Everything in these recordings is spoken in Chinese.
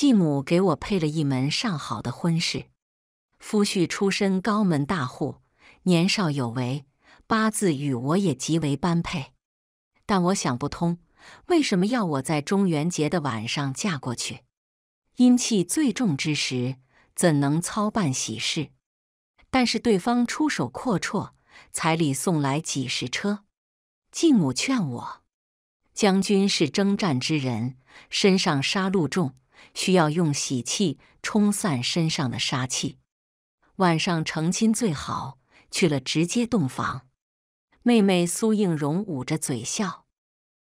继母给我配了一门上好的婚事，夫婿出身高门大户，年少有为，八字与我也极为般配。但我想不通，为什么要我在中元节的晚上嫁过去？阴气最重之时，怎能操办喜事？但是对方出手阔绰，彩礼送来几十车。继母劝我：“将军是征战之人，身上杀戮重。”需要用喜气冲散身上的杀气。晚上成亲最好去了，直接洞房。妹妹苏应荣捂着嘴笑：“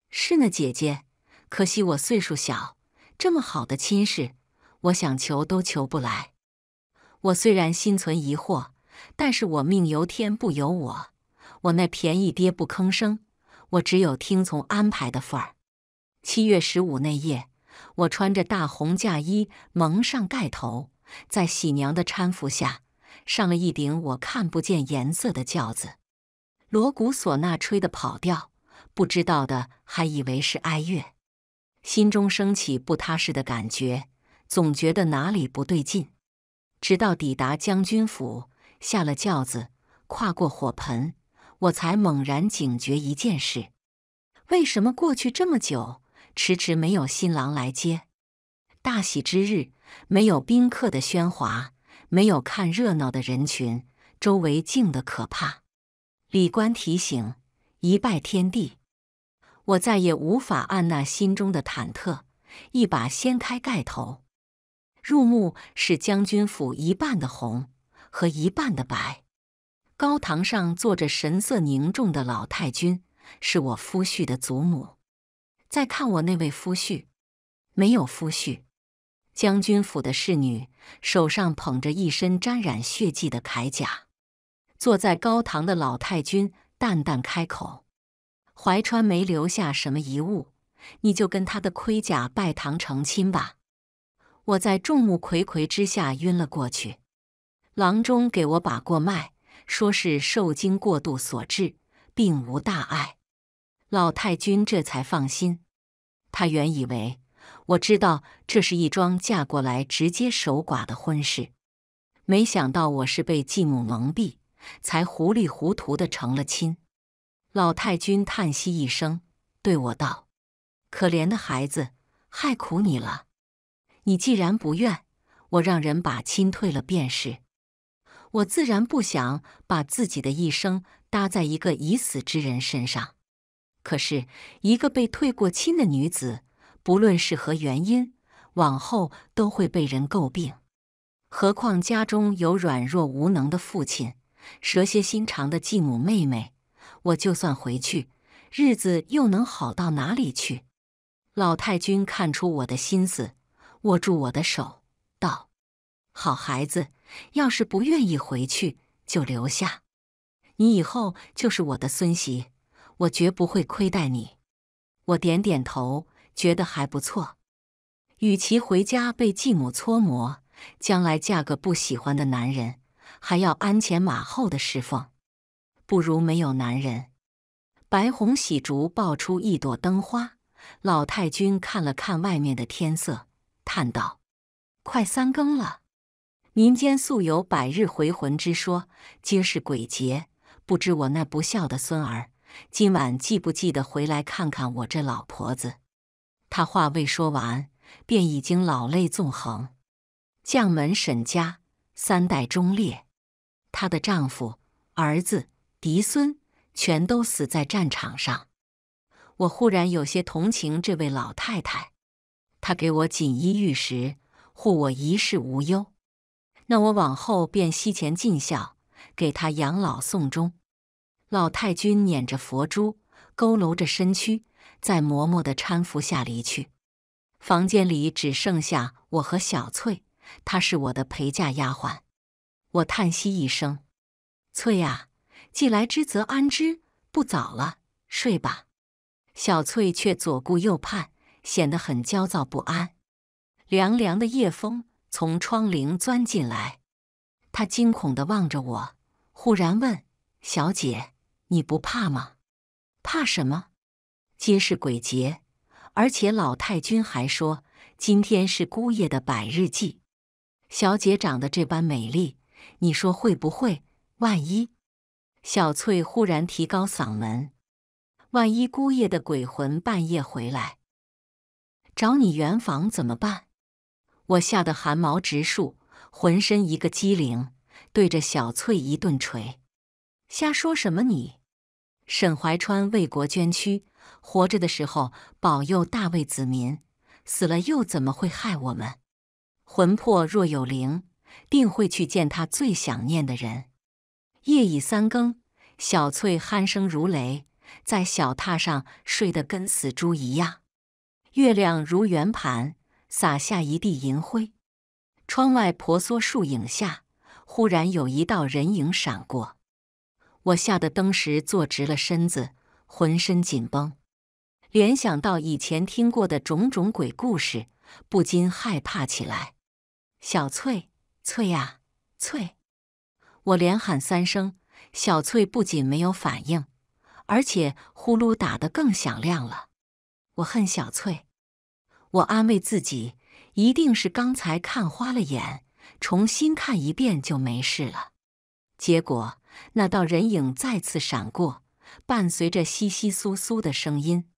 是呢，姐姐。可惜我岁数小，这么好的亲事，我想求都求不来。我虽然心存疑惑，但是我命由天不由我。我那便宜爹不吭声，我只有听从安排的份儿。七月十五那夜。”我穿着大红嫁衣，蒙上盖头，在喜娘的搀扶下，上了一顶我看不见颜色的轿子。锣鼓唢呐吹的跑调，不知道的还以为是哀乐。心中升起不踏实的感觉，总觉得哪里不对劲。直到抵达将军府，下了轿子，跨过火盆，我才猛然警觉一件事：为什么过去这么久？迟迟没有新郎来接，大喜之日没有宾客的喧哗，没有看热闹的人群，周围静得可怕。李官提醒一拜天地，我再也无法按捺心中的忐忑，一把掀开盖头，入目是将军府一半的红和一半的白。高堂上坐着神色凝重的老太君，是我夫婿的祖母。再看我那位夫婿，没有夫婿。将军府的侍女手上捧着一身沾染血迹的铠甲，坐在高堂的老太君淡淡开口：“怀川没留下什么遗物，你就跟他的盔甲拜堂成亲吧。”我在众目睽睽之下晕了过去，郎中给我把过脉，说是受惊过度所致，并无大碍。老太君这才放心。他原以为我知道这是一桩嫁过来直接守寡的婚事，没想到我是被继母蒙蔽，才糊里糊涂的成了亲。老太君叹息一声，对我道：“可怜的孩子，害苦你了。你既然不愿，我让人把亲退了便是。我自然不想把自己的一生搭在一个已死之人身上。”可是，一个被退过亲的女子，不论是何原因，往后都会被人诟病。何况家中有软弱无能的父亲、蛇蝎心肠的继母、妹妹，我就算回去，日子又能好到哪里去？老太君看出我的心思，握住我的手，道：“好孩子，要是不愿意回去，就留下。你以后就是我的孙媳。”我绝不会亏待你。我点点头，觉得还不错。与其回家被继母搓磨，将来嫁个不喜欢的男人，还要鞍前马后的侍奉，不如没有男人。白虹喜竹爆出一朵灯花，老太君看了看外面的天色，叹道：“快三更了。民间素有百日回魂之说，皆是鬼节。不知我那不孝的孙儿。”今晚记不记得回来看看我这老婆子？她话未说完，便已经老泪纵横。将门沈家三代忠烈，她的丈夫、儿子、嫡孙全都死在战场上。我忽然有些同情这位老太太，她给我锦衣玉食，护我一世无忧。那我往后便膝前尽孝，给她养老送终。老太君捻着佛珠，佝偻着身躯，在嬷嬷的搀扶下离去。房间里只剩下我和小翠，她是我的陪嫁丫鬟。我叹息一声：“翠啊，既来之则安之，不早了，睡吧。”小翠却左顾右盼，显得很焦躁不安。凉凉的夜风从窗棂钻进来，她惊恐的望着我，忽然问：“小姐。”你不怕吗？怕什么？皆是鬼节，而且老太君还说今天是姑爷的百日祭。小姐长得这般美丽，你说会不会？万一……小翠忽然提高嗓门：“万一姑爷的鬼魂半夜回来找你圆房怎么办？”我吓得汗毛直竖，浑身一个机灵，对着小翠一顿捶：“瞎说什么你！”沈怀川为国捐躯，活着的时候保佑大魏子民，死了又怎么会害我们？魂魄若有灵，定会去见他最想念的人。夜已三更，小翠鼾声如雷，在小榻上睡得跟死猪一样。月亮如圆盘，洒下一地银灰。窗外婆娑树影下，忽然有一道人影闪过。我吓得登时坐直了身子，浑身紧绷，联想到以前听过的种种鬼故事，不禁害怕起来。小翠，翠啊，翠！我连喊三声，小翠不仅没有反应，而且呼噜打得更响亮了。我恨小翠！我安慰自己，一定是刚才看花了眼，重新看一遍就没事了。结果，那道人影再次闪过，伴随着窸窸窣窣的声音，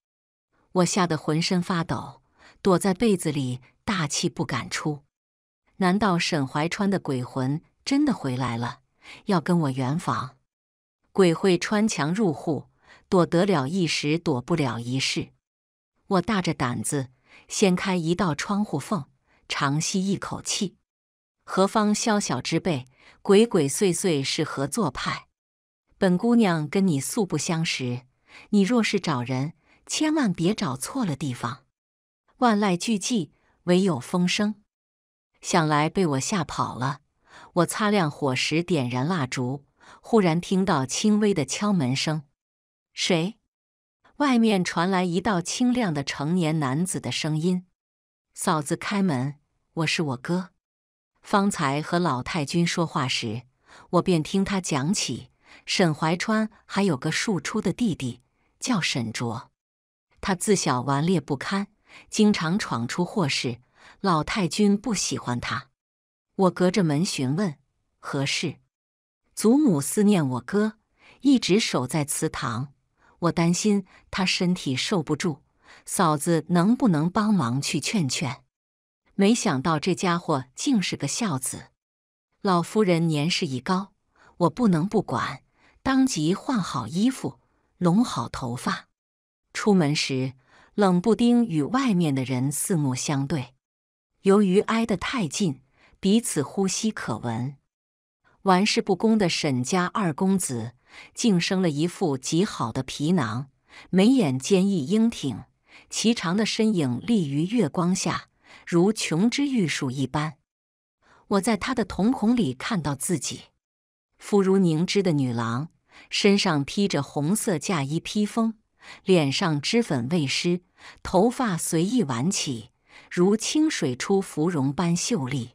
我吓得浑身发抖，躲在被子里，大气不敢出。难道沈怀川的鬼魂真的回来了，要跟我圆房？鬼会穿墙入户，躲得了一时，躲不了一世。我大着胆子掀开一道窗户缝，长吸一口气：“何方宵小之辈？”鬼鬼祟祟是何做派？本姑娘跟你素不相识，你若是找人，千万别找错了地方。万籁俱寂，唯有风声。想来被我吓跑了。我擦亮火石，点燃蜡烛，忽然听到轻微的敲门声。谁？外面传来一道清亮的成年男子的声音：“嫂子，开门，我是我哥。”方才和老太君说话时，我便听他讲起沈怀川还有个庶出的弟弟叫沈卓，他自小顽劣不堪，经常闯出祸事，老太君不喜欢他。我隔着门询问何事？祖母思念我哥，一直守在祠堂，我担心他身体受不住，嫂子能不能帮忙去劝劝？没想到这家伙竟是个孝子。老夫人年事已高，我不能不管。当即换好衣服，拢好头发，出门时冷不丁与外面的人四目相对。由于挨得太近，彼此呼吸可闻。玩世不恭的沈家二公子竟生了一副极好的皮囊，眉眼坚毅英挺，颀长的身影立于月光下。如琼枝玉树一般，我在她的瞳孔里看到自己，肤如凝脂的女郎，身上披着红色嫁衣披风，脸上脂粉未施，头发随意挽起，如清水出芙蓉般秀丽。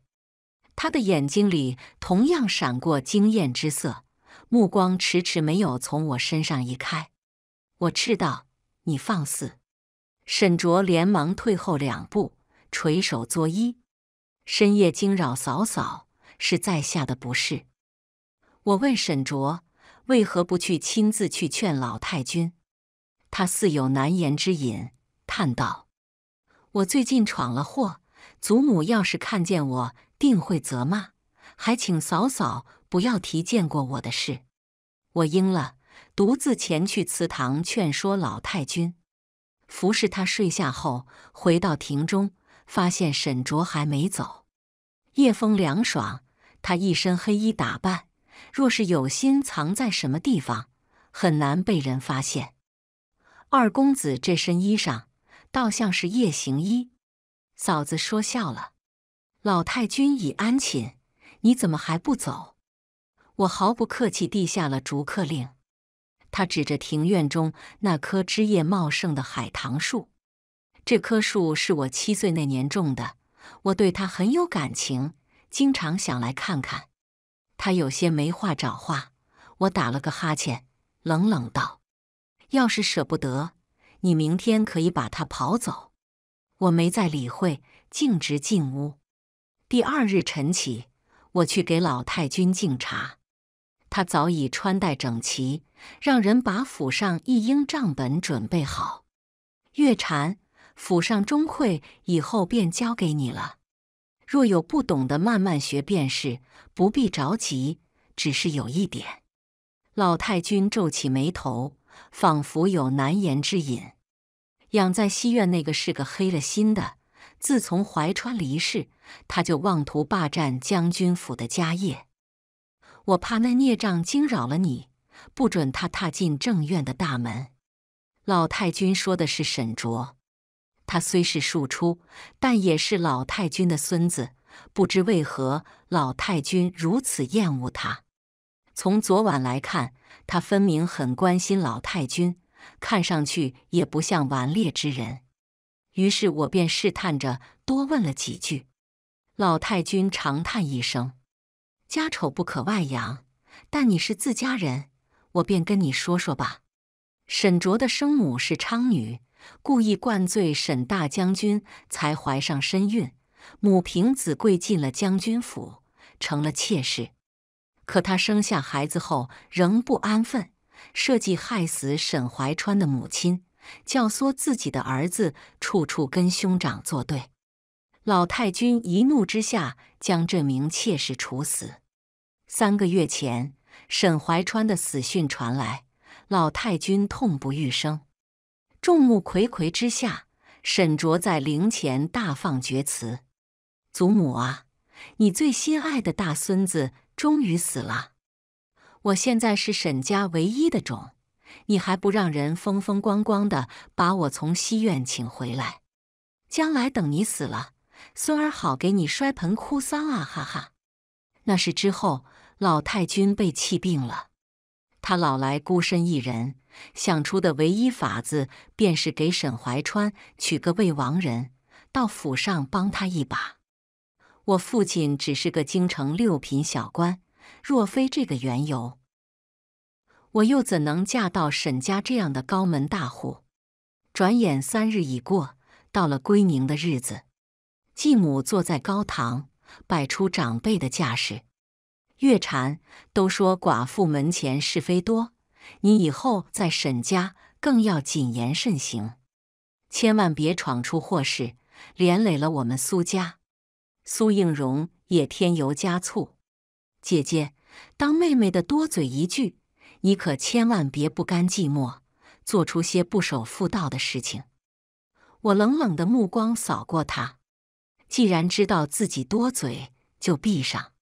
她的眼睛里同样闪过惊艳之色，目光迟迟没有从我身上移开。我斥道：“你放肆！”沈卓连忙退后两步。垂手作揖，深夜惊扰嫂嫂，是在下的不是。我问沈卓为何不去亲自去劝老太君，他似有难言之隐，叹道：“我最近闯了祸，祖母要是看见我，定会责骂。还请嫂嫂不要提见过我的事。”我应了，独自前去祠堂劝说老太君，服侍他睡下后，回到亭中。发现沈卓还没走，夜风凉爽，他一身黑衣打扮，若是有心藏在什么地方，很难被人发现。二公子这身衣裳倒像是夜行衣。嫂子说笑了，老太君已安寝，你怎么还不走？我毫不客气地下了逐客令。他指着庭院中那棵枝叶茂盛的海棠树。这棵树是我七岁那年种的，我对它很有感情，经常想来看看。他有些没话找话，我打了个哈欠，冷冷道：“要是舍不得，你明天可以把它刨走。”我没再理会，径直进屋。第二日晨起，我去给老太君敬茶，她早已穿戴整齐，让人把府上一应账本准备好。月蝉府上钟馈以后便交给你了，若有不懂的，慢慢学便是，不必着急。只是有一点，老太君皱起眉头，仿佛有难言之隐。养在西院那个是个黑了心的，自从怀川离世，他就妄图霸占将军府的家业。我怕那孽障惊扰了你，不准他踏进正院的大门。老太君说的是沈卓。他虽是庶出，但也是老太君的孙子。不知为何，老太君如此厌恶他。从昨晚来看，他分明很关心老太君，看上去也不像顽劣之人。于是我便试探着多问了几句。老太君长叹一声：“家丑不可外扬，但你是自家人，我便跟你说说吧。沈卓的生母是娼女。”故意灌醉沈大将军，才怀上身孕。母凭子贵，进了将军府，成了妾室。可她生下孩子后，仍不安分，设计害死沈怀川的母亲，教唆自己的儿子处处跟兄长作对。老太君一怒之下，将这名妾室处死。三个月前，沈怀川的死讯传来，老太君痛不欲生。众目睽睽之下，沈卓在灵前大放厥词：“祖母啊，你最心爱的大孙子终于死了。我现在是沈家唯一的种，你还不让人风风光光的把我从西院请回来？将来等你死了，孙儿好给你摔盆哭丧啊！哈哈，那是之后老太君被气病了，他老来孤身一人。”想出的唯一法子，便是给沈怀川娶个未亡人，到府上帮他一把。我父亲只是个京城六品小官，若非这个缘由，我又怎能嫁到沈家这样的高门大户？转眼三日已过，到了归宁的日子，继母坐在高堂，摆出长辈的架势。月婵都说：“寡妇门前是非多。”你以后在沈家更要谨言慎行，千万别闯出祸事，连累了我们苏家。苏应荣也添油加醋：“姐姐，当妹妹的多嘴一句，你可千万别不甘寂寞，做出些不守妇道的事情。”我冷冷的目光扫过他，既然知道自己多嘴，就闭上。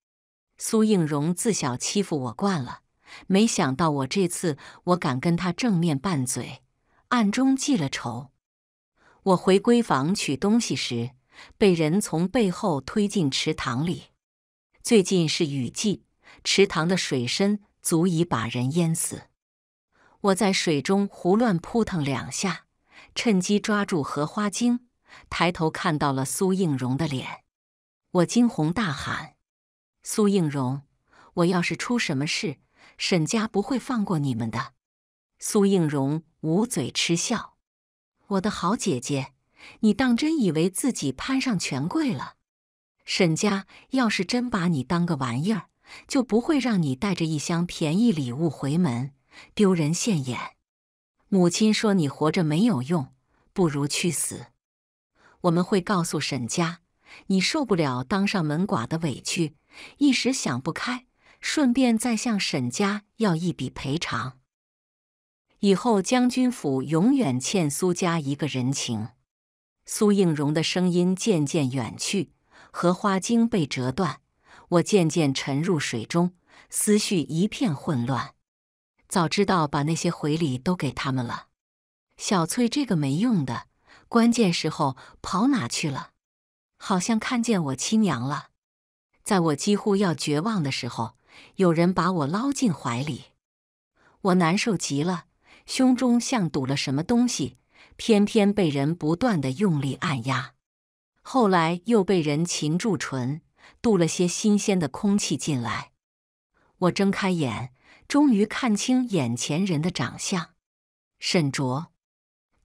苏应荣自小欺负我惯了。没想到我这次我敢跟他正面拌嘴，暗中记了仇。我回闺房取东西时，被人从背后推进池塘里。最近是雨季，池塘的水深足以把人淹死。我在水中胡乱扑腾两下，趁机抓住荷花精，抬头看到了苏应荣的脸。我惊鸿大喊：“苏应荣，我要是出什么事！”沈家不会放过你们的。苏应荣捂嘴嗤笑：“我的好姐姐，你当真以为自己攀上权贵了？沈家要是真把你当个玩意儿，就不会让你带着一箱便宜礼物回门，丢人现眼。母亲说你活着没有用，不如去死。我们会告诉沈家，你受不了当上门寡的委屈，一时想不开。”顺便再向沈家要一笔赔偿，以后将军府永远欠苏家一个人情。苏应荣的声音渐渐远去，荷花经被折断，我渐渐沉入水中，思绪一片混乱。早知道把那些回礼都给他们了，小翠这个没用的，关键时候跑哪去了？好像看见我亲娘了。在我几乎要绝望的时候。有人把我捞进怀里，我难受极了，胸中像堵了什么东西，偏偏被人不断的用力按压。后来又被人擒住唇，渡了些新鲜的空气进来。我睁开眼，终于看清眼前人的长相。沈卓，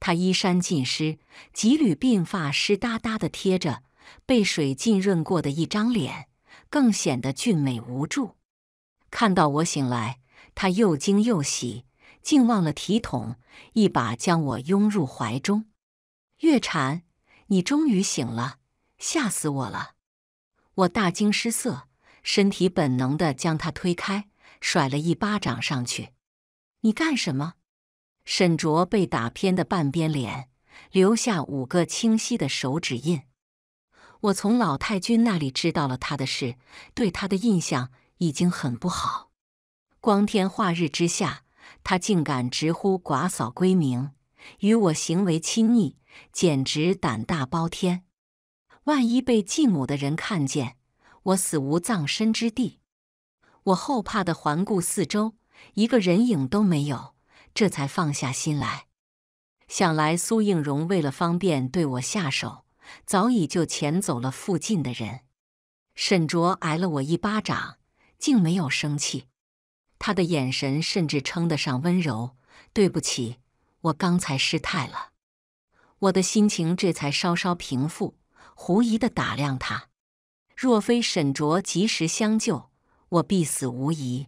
他衣衫尽湿，几缕鬓发湿哒哒的贴着，被水浸润过的一张脸，更显得俊美无助。看到我醒来，他又惊又喜，竟忘了体统，一把将我拥入怀中。月蝉，你终于醒了，吓死我了！我大惊失色，身体本能的将他推开，甩了一巴掌上去。你干什么？沈卓被打偏的半边脸留下五个清晰的手指印。我从老太君那里知道了他的事，对他的印象。已经很不好，光天化日之下，他竟敢直呼寡嫂闺名，与我行为亲昵，简直胆大包天。万一被继母的人看见，我死无葬身之地。我后怕的环顾四周，一个人影都没有，这才放下心来。想来苏应荣为了方便对我下手，早已就遣走了附近的人。沈卓挨了我一巴掌。竟没有生气，他的眼神甚至称得上温柔。对不起，我刚才失态了，我的心情这才稍稍平复。狐疑的打量他，若非沈卓及时相救，我必死无疑。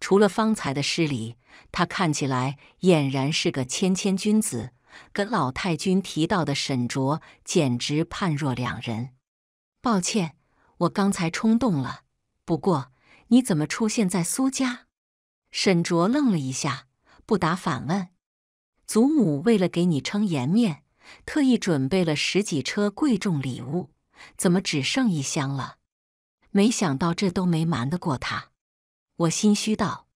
除了方才的失礼，他看起来俨然是个谦谦君子，跟老太君提到的沈卓简直判若两人。抱歉，我刚才冲动了，不过。你怎么出现在苏家？沈卓愣了一下，不答反问：“祖母为了给你撑颜面，特意准备了十几车贵重礼物，怎么只剩一箱了？”没想到这都没瞒得过他，我心虚道：“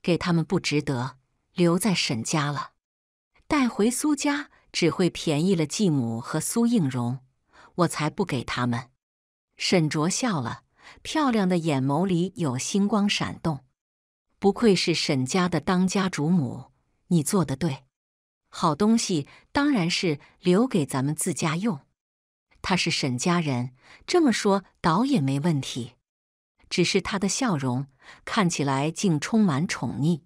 给他们不值得，留在沈家了，带回苏家只会便宜了继母和苏应荣，我才不给他们。”沈卓笑了。漂亮的眼眸里有星光闪动，不愧是沈家的当家主母，你做的对。好东西当然是留给咱们自家用。他是沈家人，这么说倒也没问题。只是他的笑容看起来竟充满宠溺，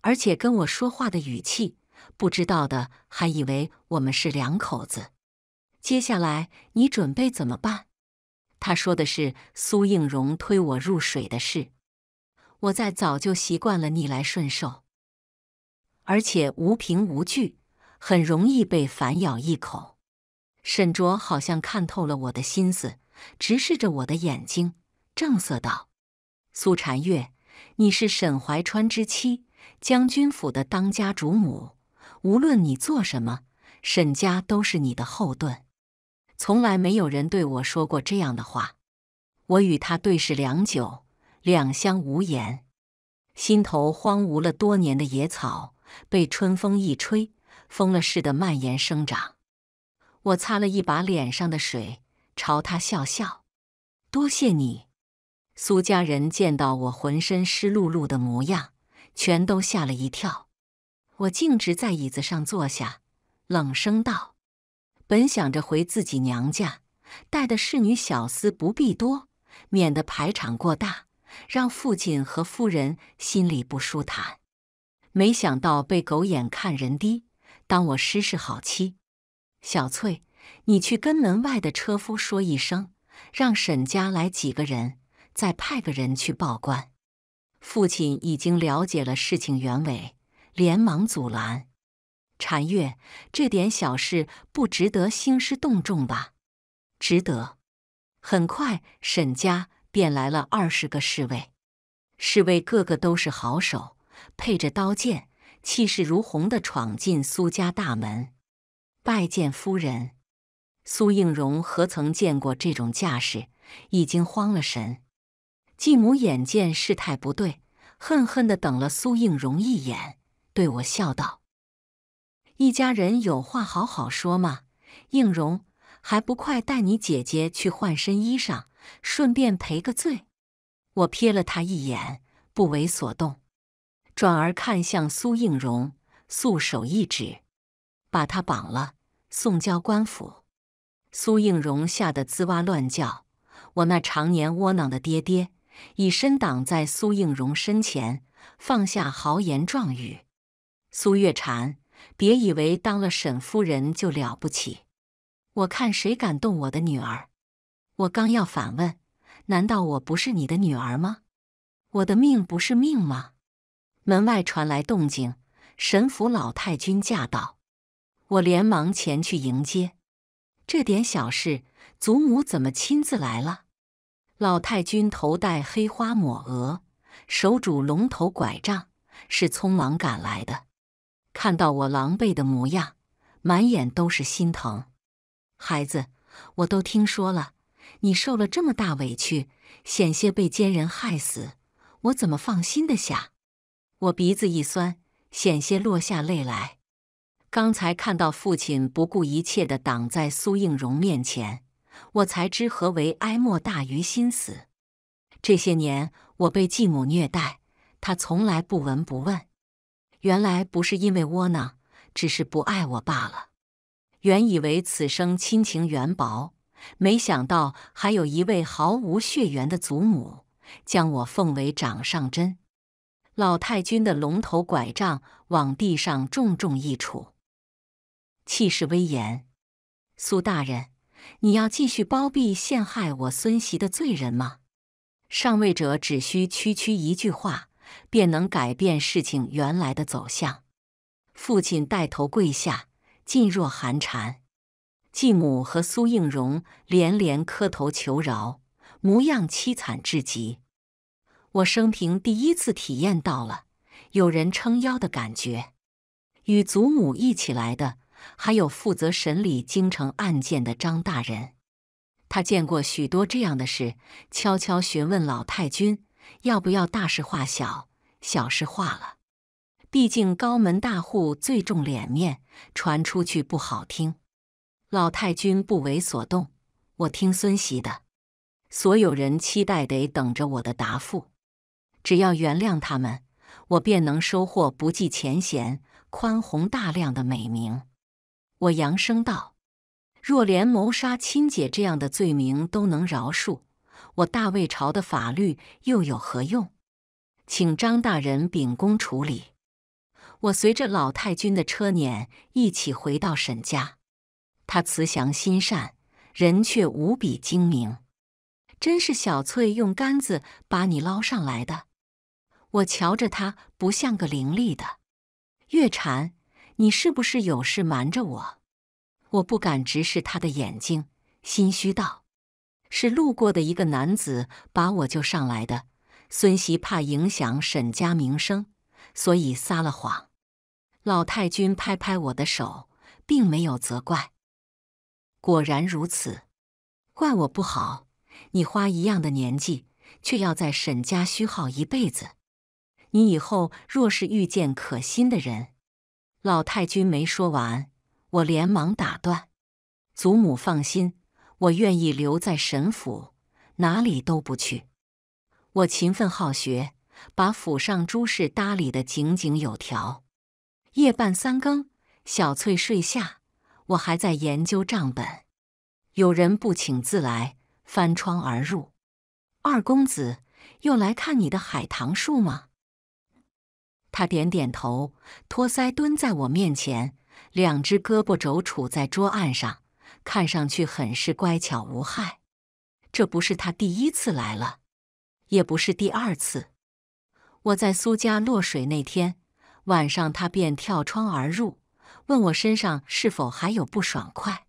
而且跟我说话的语气，不知道的还以为我们是两口子。接下来你准备怎么办？他说的是苏应荣推我入水的事，我在早就习惯了逆来顺受，而且无凭无据，很容易被反咬一口。沈卓好像看透了我的心思，直视着我的眼睛，正色道：“苏婵月，你是沈怀川之妻，将军府的当家主母，无论你做什么，沈家都是你的后盾。”从来没有人对我说过这样的话，我与他对视良久，两相无言，心头荒芜了多年的野草被春风一吹，疯了似的蔓延生长。我擦了一把脸上的水，朝他笑笑：“多谢你。”苏家人见到我浑身湿漉漉的模样，全都吓了一跳。我径直在椅子上坐下，冷声道。本想着回自己娘家，带的侍女小厮不必多，免得排场过大，让父亲和夫人心里不舒坦。没想到被狗眼看人低，当我失势好欺。小翠，你去跟门外的车夫说一声，让沈家来几个人，再派个人去报官。父亲已经了解了事情原委，连忙阻拦。禅月，这点小事不值得兴师动众吧？值得。很快，沈家便来了二十个侍卫，侍卫个个都是好手，配着刀剑，气势如虹的闯进苏家大门，拜见夫人。苏应荣何曾见过这种架势，已经慌了神。继母眼见事态不对，恨恨的瞪了苏应荣一眼，对我笑道。一家人有话好好说嘛，应荣还不快带你姐姐去换身衣裳，顺便赔个罪。我瞥了他一眼，不为所动，转而看向苏应荣，素手一指，把他绑了，送交官府。苏应荣吓得吱哇乱叫，我那常年窝囊的爹爹以身挡在苏应荣身前，放下豪言壮语。苏月婵。别以为当了沈夫人就了不起！我看谁敢动我的女儿！我刚要反问，难道我不是你的女儿吗？我的命不是命吗？门外传来动静，沈府老太君驾到，我连忙前去迎接。这点小事，祖母怎么亲自来了？老太君头戴黑花抹额，手拄龙头拐杖，是匆忙赶来的。看到我狼狈的模样，满眼都是心疼。孩子，我都听说了，你受了这么大委屈，险些被奸人害死，我怎么放心的下？我鼻子一酸，险些落下泪来。刚才看到父亲不顾一切的挡在苏应荣面前，我才知何为哀莫大于心死。这些年我被继母虐待，他从来不闻不问。原来不是因为窝囊，只是不爱我罢了。原以为此生亲情缘薄，没想到还有一位毫无血缘的祖母将我奉为掌上珍。老太君的龙头拐杖往地上重重一杵，气势威严。苏大人，你要继续包庇陷害我孙媳的罪人吗？上位者只需区区一句话。便能改变事情原来的走向。父亲带头跪下，噤若寒蝉；继母和苏应荣连连磕头求饶，模样凄惨至极。我生平第一次体验到了有人撑腰的感觉。与祖母一起来的，还有负责审理京城案件的张大人。他见过许多这样的事，悄悄询问老太君。要不要大事化小，小事化了？毕竟高门大户最重脸面，传出去不好听。老太君不为所动，我听孙媳的。所有人期待得等着我的答复。只要原谅他们，我便能收获不计前嫌、宽宏大量的美名。我扬声道：“若连谋杀亲姐这样的罪名都能饶恕。”我大魏朝的法律又有何用？请张大人秉公处理。我随着老太君的车辇一起回到沈家，他慈祥心善，人却无比精明，真是小翠用杆子把你捞上来的。我瞧着他不像个伶俐的。月婵，你是不是有事瞒着我？我不敢直视他的眼睛，心虚道。是路过的一个男子把我救上来的。孙媳怕影响沈家名声，所以撒了谎。老太君拍拍我的手，并没有责怪。果然如此，怪我不好。你花一样的年纪，却要在沈家虚耗一辈子。你以后若是遇见可心的人，老太君没说完，我连忙打断。祖母放心。我愿意留在神府，哪里都不去。我勤奋好学，把府上诸事打理得井井有条。夜半三更，小翠睡下，我还在研究账本。有人不请自来，翻窗而入。二公子又来看你的海棠树吗？他点点头，托腮蹲在我面前，两只胳膊肘杵在桌案上。看上去很是乖巧无害，这不是他第一次来了，也不是第二次。我在苏家落水那天晚上，他便跳窗而入，问我身上是否还有不爽快。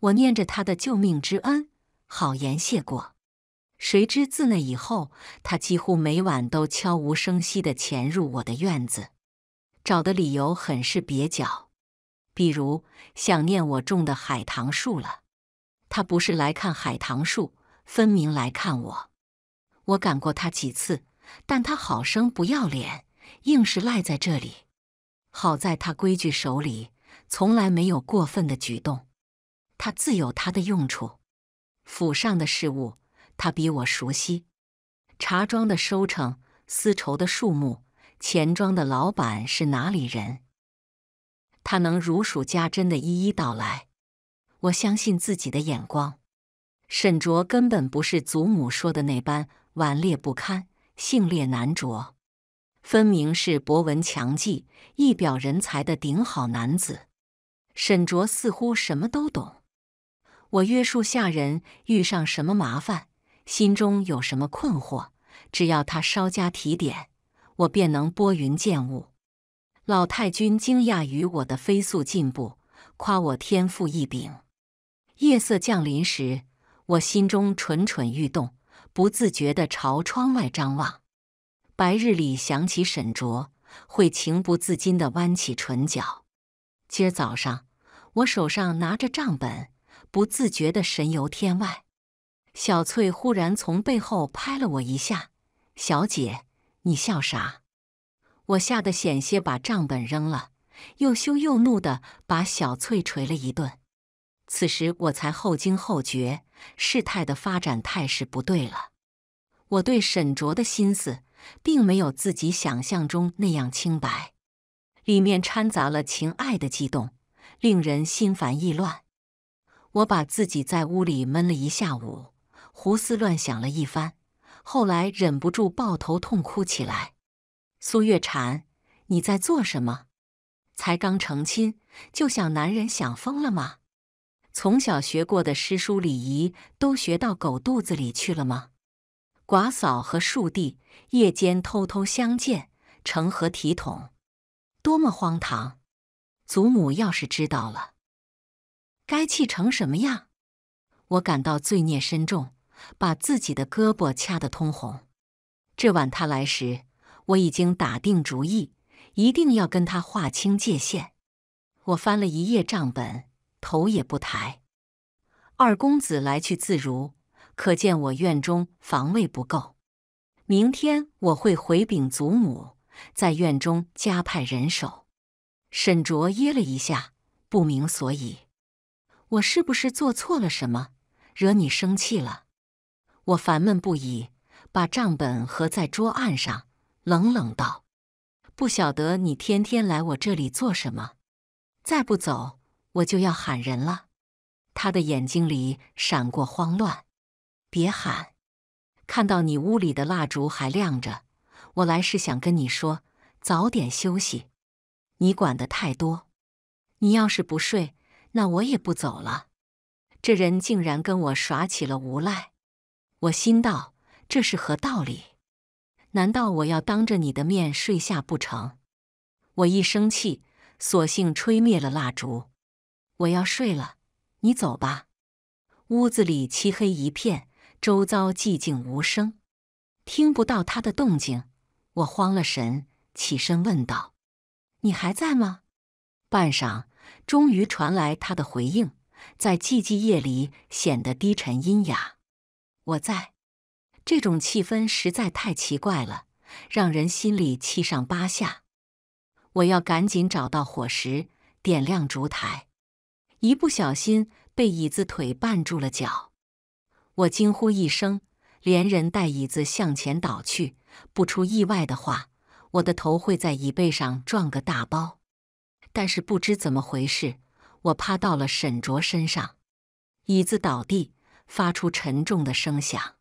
我念着他的救命之恩，好言谢过。谁知自那以后，他几乎每晚都悄无声息的潜入我的院子，找的理由很是蹩脚。比如想念我种的海棠树了，他不是来看海棠树，分明来看我。我赶过他几次，但他好生不要脸，硬是赖在这里。好在他规矩手里，从来没有过分的举动，他自有他的用处。府上的事务，他比我熟悉。茶庄的收成，丝绸的数目，钱庄的老板是哪里人？他能如数家珍的一一道来，我相信自己的眼光。沈卓根本不是祖母说的那般顽劣不堪、性烈难卓。分明是博文强记、一表人才的顶好男子。沈卓似乎什么都懂，我约束下人遇上什么麻烦，心中有什么困惑，只要他稍加提点，我便能拨云见雾。老太君惊讶于我的飞速进步，夸我天赋异禀。夜色降临时，我心中蠢蠢欲动，不自觉地朝窗外张望。白日里想起沈卓，会情不自禁地弯起唇角。今儿早上，我手上拿着账本，不自觉地神游天外。小翠忽然从背后拍了我一下：“小姐，你笑啥？”我吓得险些把账本扔了，又羞又怒的把小翠捶了一顿。此时我才后惊后觉，事态的发展态势不对了。我对沈卓的心思，并没有自己想象中那样清白，里面掺杂了情爱的激动，令人心烦意乱。我把自己在屋里闷了一下午，胡思乱想了一番，后来忍不住抱头痛哭起来。苏月婵，你在做什么？才刚成亲就想男人想疯了吗？从小学过的诗书礼仪都学到狗肚子里去了吗？寡嫂和庶弟夜间偷偷相见，成何体统？多么荒唐！祖母要是知道了，该气成什么样？我感到罪孽深重，把自己的胳膊掐得通红。这晚他来时。我已经打定主意，一定要跟他划清界限。我翻了一页账本，头也不抬。二公子来去自如，可见我院中防卫不够。明天我会回禀祖母，在院中加派人手。沈卓噎了一下，不明所以。我是不是做错了什么，惹你生气了？我烦闷不已，把账本合在桌案上。冷冷道：“不晓得你天天来我这里做什么？再不走，我就要喊人了。”他的眼睛里闪过慌乱。“别喊！”看到你屋里的蜡烛还亮着，我来是想跟你说早点休息。你管的太多。你要是不睡，那我也不走了。这人竟然跟我耍起了无赖。我心道：这是何道理？难道我要当着你的面睡下不成？我一生气，索性吹灭了蜡烛。我要睡了，你走吧。屋子里漆黑一片，周遭寂静无声，听不到他的动静。我慌了神，起身问道：“你还在吗？”半晌，终于传来他的回应，在寂静夜里显得低沉阴哑：“我在。”这种气氛实在太奇怪了，让人心里七上八下。我要赶紧找到火石，点亮烛台。一不小心被椅子腿绊住了脚，我惊呼一声，连人带椅子向前倒去。不出意外的话，我的头会在椅背上撞个大包。但是不知怎么回事，我趴到了沈卓身上，椅子倒地，发出沉重的声响。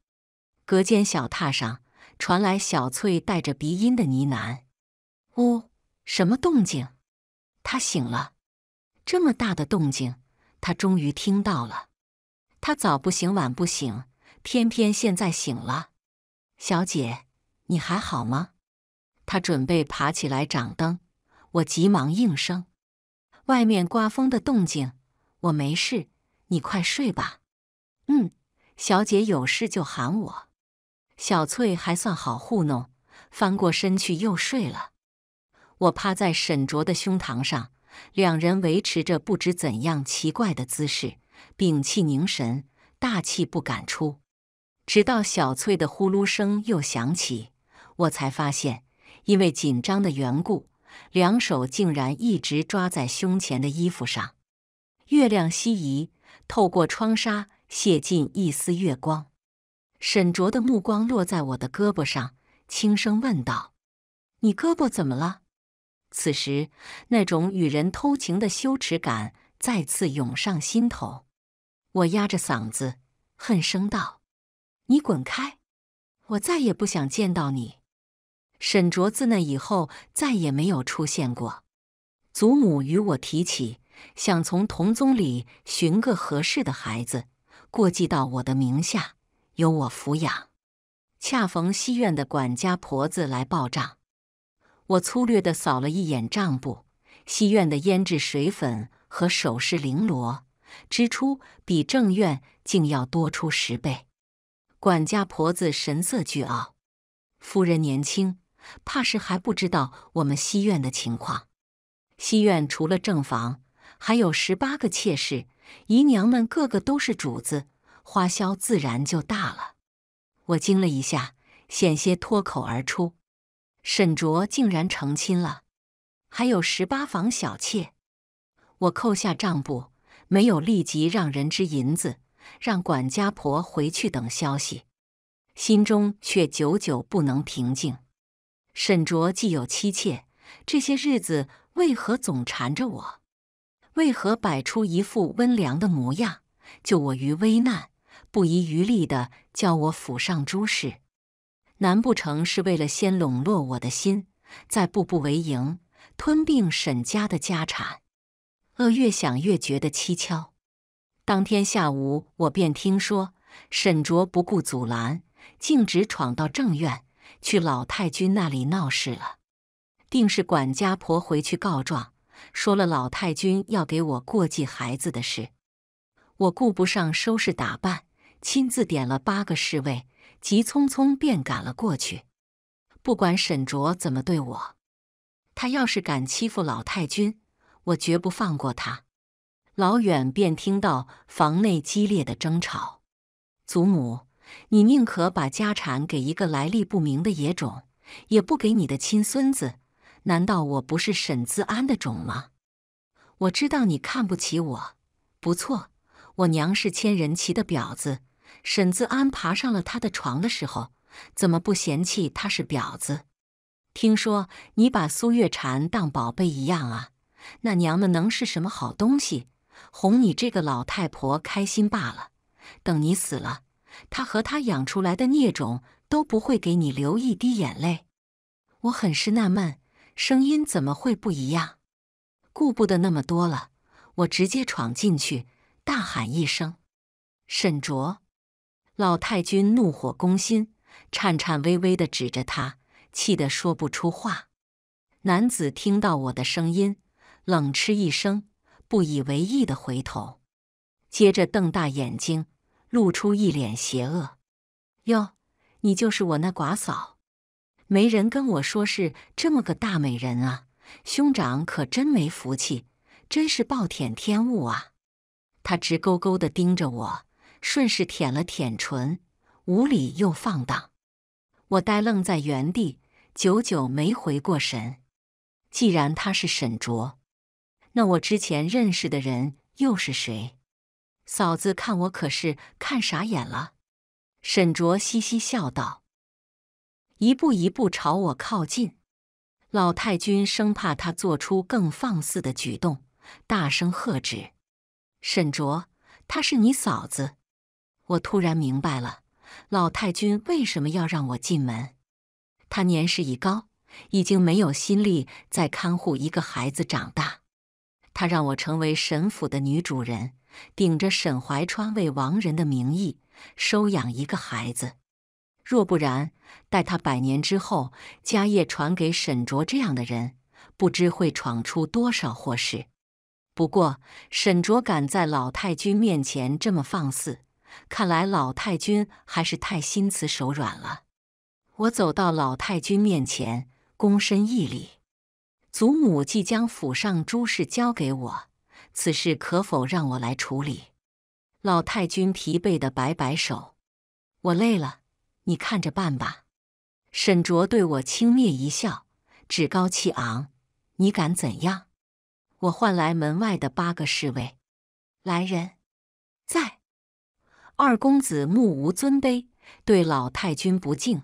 隔间小榻上传来小翠带着鼻音的呢喃：“呜，什么动静？”她醒了，这么大的动静，她终于听到了。她早不醒，晚不醒，偏偏现在醒了。小姐，你还好吗？她准备爬起来掌灯，我急忙应声：“外面刮风的动静，我没事，你快睡吧。”嗯，小姐有事就喊我。小翠还算好糊弄，翻过身去又睡了。我趴在沈卓的胸膛上，两人维持着不知怎样奇怪的姿势，屏气凝神，大气不敢出。直到小翠的呼噜声又响起，我才发现，因为紧张的缘故，两手竟然一直抓在胸前的衣服上。月亮西移，透过窗纱泄进一丝月光。沈卓的目光落在我的胳膊上，轻声问道：“你胳膊怎么了？”此时，那种与人偷情的羞耻感再次涌上心头。我压着嗓子恨声道：“你滚开！我再也不想见到你！”沈卓自那以后再也没有出现过。祖母与我提起，想从同宗里寻个合适的孩子，过继到我的名下。由我抚养。恰逢西院的管家婆子来报账，我粗略的扫了一眼账簿，西院的胭脂水粉和首饰绫罗支出比正院竟要多出十倍。管家婆子神色倨傲：“夫人年轻，怕是还不知道我们西院的情况。西院除了正房，还有十八个妾室，姨娘们个个都是主子。”花销自然就大了，我惊了一下，险些脱口而出：“沈卓竟然成亲了，还有十八房小妾！”我扣下账簿，没有立即让人支银子，让管家婆回去等消息，心中却久久不能平静。沈卓既有妻妾，这些日子为何总缠着我？为何摆出一副温良的模样，救我于危难？不遗余力地叫我府上诸事，难不成是为了先笼络我的心，再步步为营吞并沈家的家产？恶越想越觉得蹊跷。当天下午，我便听说沈卓不顾阻拦，径直闯到正院去老太君那里闹事了。定是管家婆回去告状，说了老太君要给我过继孩子的事。我顾不上收拾打扮。亲自点了八个侍卫，急匆匆便赶了过去。不管沈卓怎么对我，他要是敢欺负老太君，我绝不放过他。老远便听到房内激烈的争吵：“祖母，你宁可把家产给一个来历不明的野种，也不给你的亲孙子？难道我不是沈自安的种吗？”我知道你看不起我。不错，我娘是千人骑的婊子。沈自安爬上了他的床的时候，怎么不嫌弃他是婊子？听说你把苏月婵当宝贝一样啊？那娘们能是什么好东西？哄你这个老太婆开心罢了。等你死了，她和她养出来的孽种都不会给你流一滴眼泪。我很是纳闷，声音怎么会不一样？顾不得那么多了，我直接闯进去，大喊一声：“沈卓！”老太君怒火攻心，颤颤巍巍的指着他，气得说不出话。男子听到我的声音，冷嗤一声，不以为意的回头，接着瞪大眼睛，露出一脸邪恶：“哟，你就是我那寡嫂？没人跟我说是这么个大美人啊！兄长可真没福气，真是暴殄天物啊！”他直勾勾的盯着我。顺势舔了舔唇，无理又放荡。我呆愣在原地，久久没回过神。既然他是沈卓，那我之前认识的人又是谁？嫂子看我可是看傻眼了。沈卓嘻嘻笑道，一步一步朝我靠近。老太君生怕他做出更放肆的举动，大声喝止：“沈卓，她是你嫂子。”我突然明白了，老太君为什么要让我进门。他年事已高，已经没有心力再看护一个孩子长大。他让我成为沈府的女主人，顶着沈怀川为亡人的名义收养一个孩子。若不然，待他百年之后，家业传给沈卓这样的人，不知会闯出多少祸事。不过，沈卓敢在老太君面前这么放肆。看来老太君还是太心慈手软了。我走到老太君面前，躬身一礼：“祖母即将府上诸事交给我，此事可否让我来处理？”老太君疲惫的摆摆手：“我累了，你看着办吧。”沈卓对我轻蔑一笑，趾高气昂：“你敢怎样？”我唤来门外的八个侍卫：“来人，在！”二公子目无尊卑，对老太君不敬，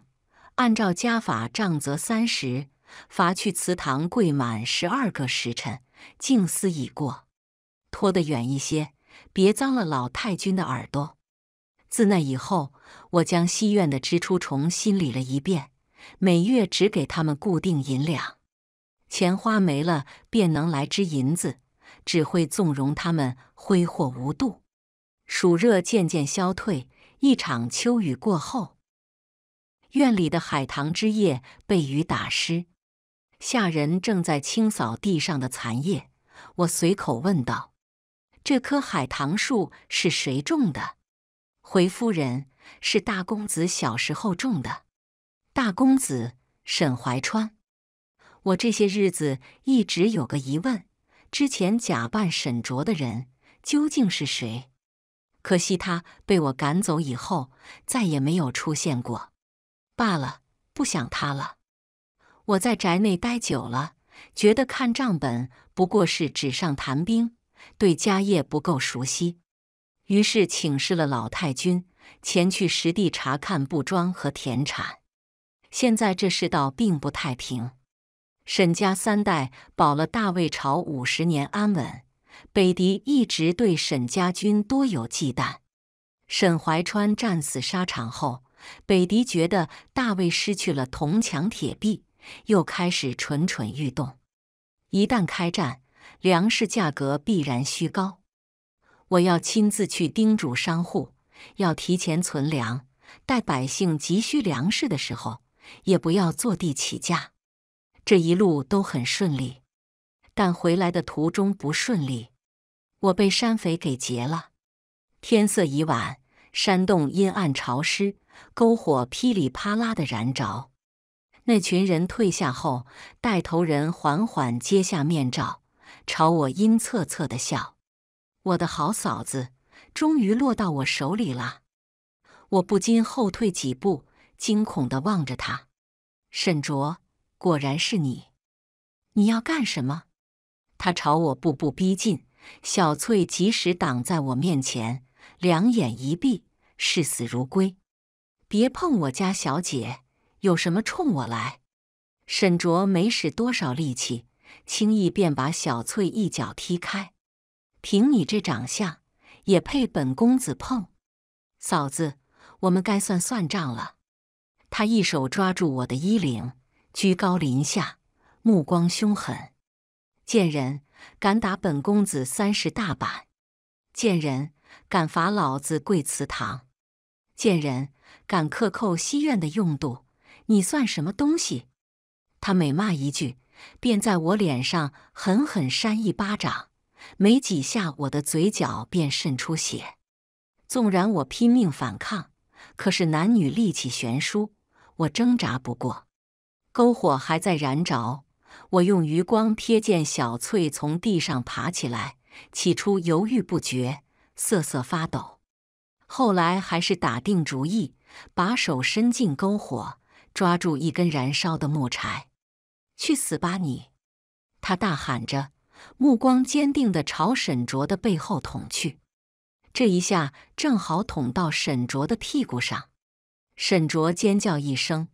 按照家法杖责三十，罚去祠堂跪满十二个时辰。静思已过，拖得远一些，别脏了老太君的耳朵。自那以后，我将西院的支出重新理了一遍，每月只给他们固定银两，钱花没了便能来支银子，只会纵容他们挥霍无度。暑热渐渐消退，一场秋雨过后，院里的海棠枝叶被雨打湿，下人正在清扫地上的残叶。我随口问道：“这棵海棠树是谁种的？”回夫人：“是大公子小时候种的。”大公子沈怀川。我这些日子一直有个疑问：之前假扮沈卓的人究竟是谁？可惜他被我赶走以后，再也没有出现过。罢了，不想他了。我在宅内待久了，觉得看账本不过是纸上谈兵，对家业不够熟悉，于是请示了老太君，前去实地查看布庄和田产。现在这世道并不太平，沈家三代保了大魏朝五十年安稳。北狄一直对沈家军多有忌惮。沈怀川战死沙场后，北狄觉得大魏失去了铜墙铁壁，又开始蠢蠢欲动。一旦开战，粮食价格必然虚高。我要亲自去叮嘱商户，要提前存粮，待百姓急需粮食的时候，也不要坐地起价。这一路都很顺利。但回来的途中不顺利，我被山匪给劫了。天色已晚，山洞阴暗潮湿，篝火噼里啪啦的燃着。那群人退下后，带头人缓缓揭下面罩，朝我阴恻恻的笑：“我的好嫂子，终于落到我手里了。”我不禁后退几步，惊恐地望着他。沈卓，果然是你！你要干什么？他朝我步步逼近，小翠及时挡在我面前，两眼一闭，视死如归。别碰我家小姐，有什么冲我来！沈卓没使多少力气，轻易便把小翠一脚踢开。凭你这长相，也配本公子碰？嫂子，我们该算算账了。他一手抓住我的衣领，居高临下，目光凶狠。贱人，敢打本公子三十大板！贱人，敢罚老子跪祠堂！贱人，敢克扣西院的用度！你算什么东西？他每骂一句，便在我脸上狠狠扇一巴掌。没几下，我的嘴角便渗出血。纵然我拼命反抗，可是男女力气悬殊，我挣扎不过。篝火还在燃着。我用余光瞥见小翠从地上爬起来，起初犹豫不决，瑟瑟发抖，后来还是打定主意，把手伸进篝火，抓住一根燃烧的木柴。“去死吧你！”他大喊着，目光坚定地朝沈卓的背后捅去。这一下正好捅到沈卓的屁股上，沈卓尖叫一声，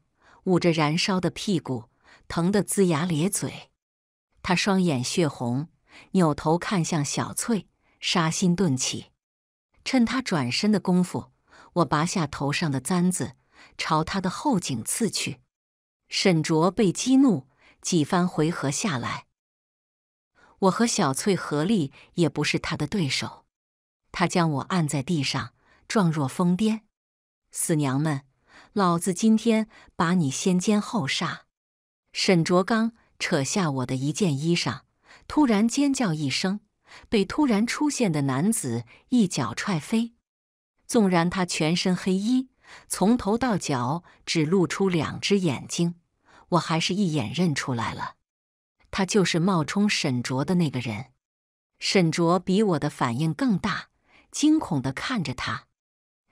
捂着燃烧的屁股。疼得龇牙咧嘴，他双眼血红，扭头看向小翠，杀心顿起。趁他转身的功夫，我拔下头上的簪子，朝他的后颈刺去。沈卓被激怒，几番回合下来，我和小翠合力也不是他的对手。他将我按在地上，状若疯癫：“死娘们，老子今天把你先奸后杀！”沈卓刚扯下我的一件衣裳，突然尖叫一声，被突然出现的男子一脚踹飞。纵然他全身黑衣，从头到脚只露出两只眼睛，我还是一眼认出来了，他就是冒充沈卓的那个人。沈卓比我的反应更大，惊恐的看着他：“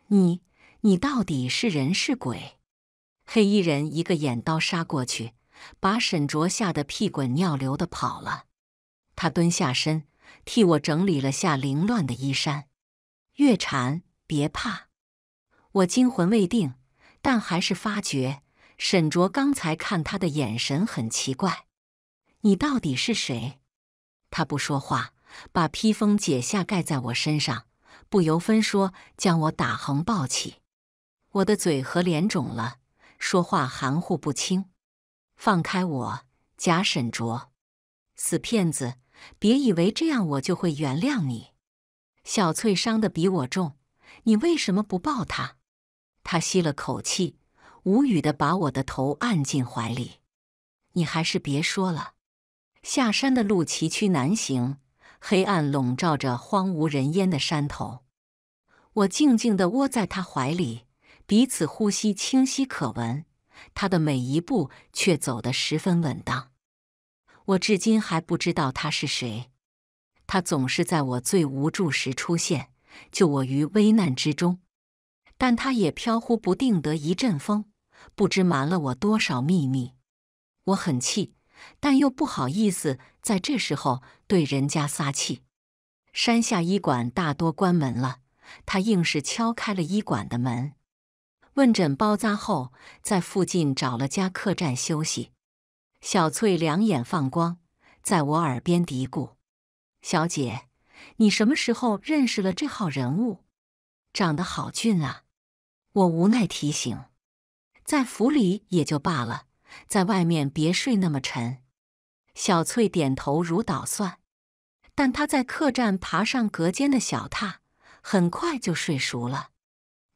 你，你到底是人是鬼？”黑衣人一个眼刀杀过去。把沈卓吓得屁滚尿流的跑了。他蹲下身，替我整理了下凌乱的衣衫。月婵，别怕。我惊魂未定，但还是发觉沈卓刚才看他的眼神很奇怪。你到底是谁？他不说话，把披风解下盖在我身上，不由分说将我打横抱起。我的嘴和脸肿了，说话含糊不清。放开我，贾沈卓，死骗子！别以为这样我就会原谅你。小翠伤的比我重，你为什么不抱她？他吸了口气，无语的把我的头按进怀里。你还是别说了。下山的路崎岖难行，黑暗笼罩着荒无人烟的山头。我静静的窝在他怀里，彼此呼吸清晰可闻。他的每一步却走得十分稳当，我至今还不知道他是谁。他总是在我最无助时出现，救我于危难之中。但他也飘忽不定得一阵风，不知瞒了我多少秘密。我很气，但又不好意思在这时候对人家撒气。山下医馆大多关门了，他硬是敲开了医馆的门。问诊包扎后，在附近找了家客栈休息。小翠两眼放光，在我耳边嘀咕：“小姐，你什么时候认识了这号人物？长得好俊啊！”我无奈提醒：“在府里也就罢了，在外面别睡那么沉。”小翠点头如捣蒜，但她在客栈爬上隔间的小榻，很快就睡熟了。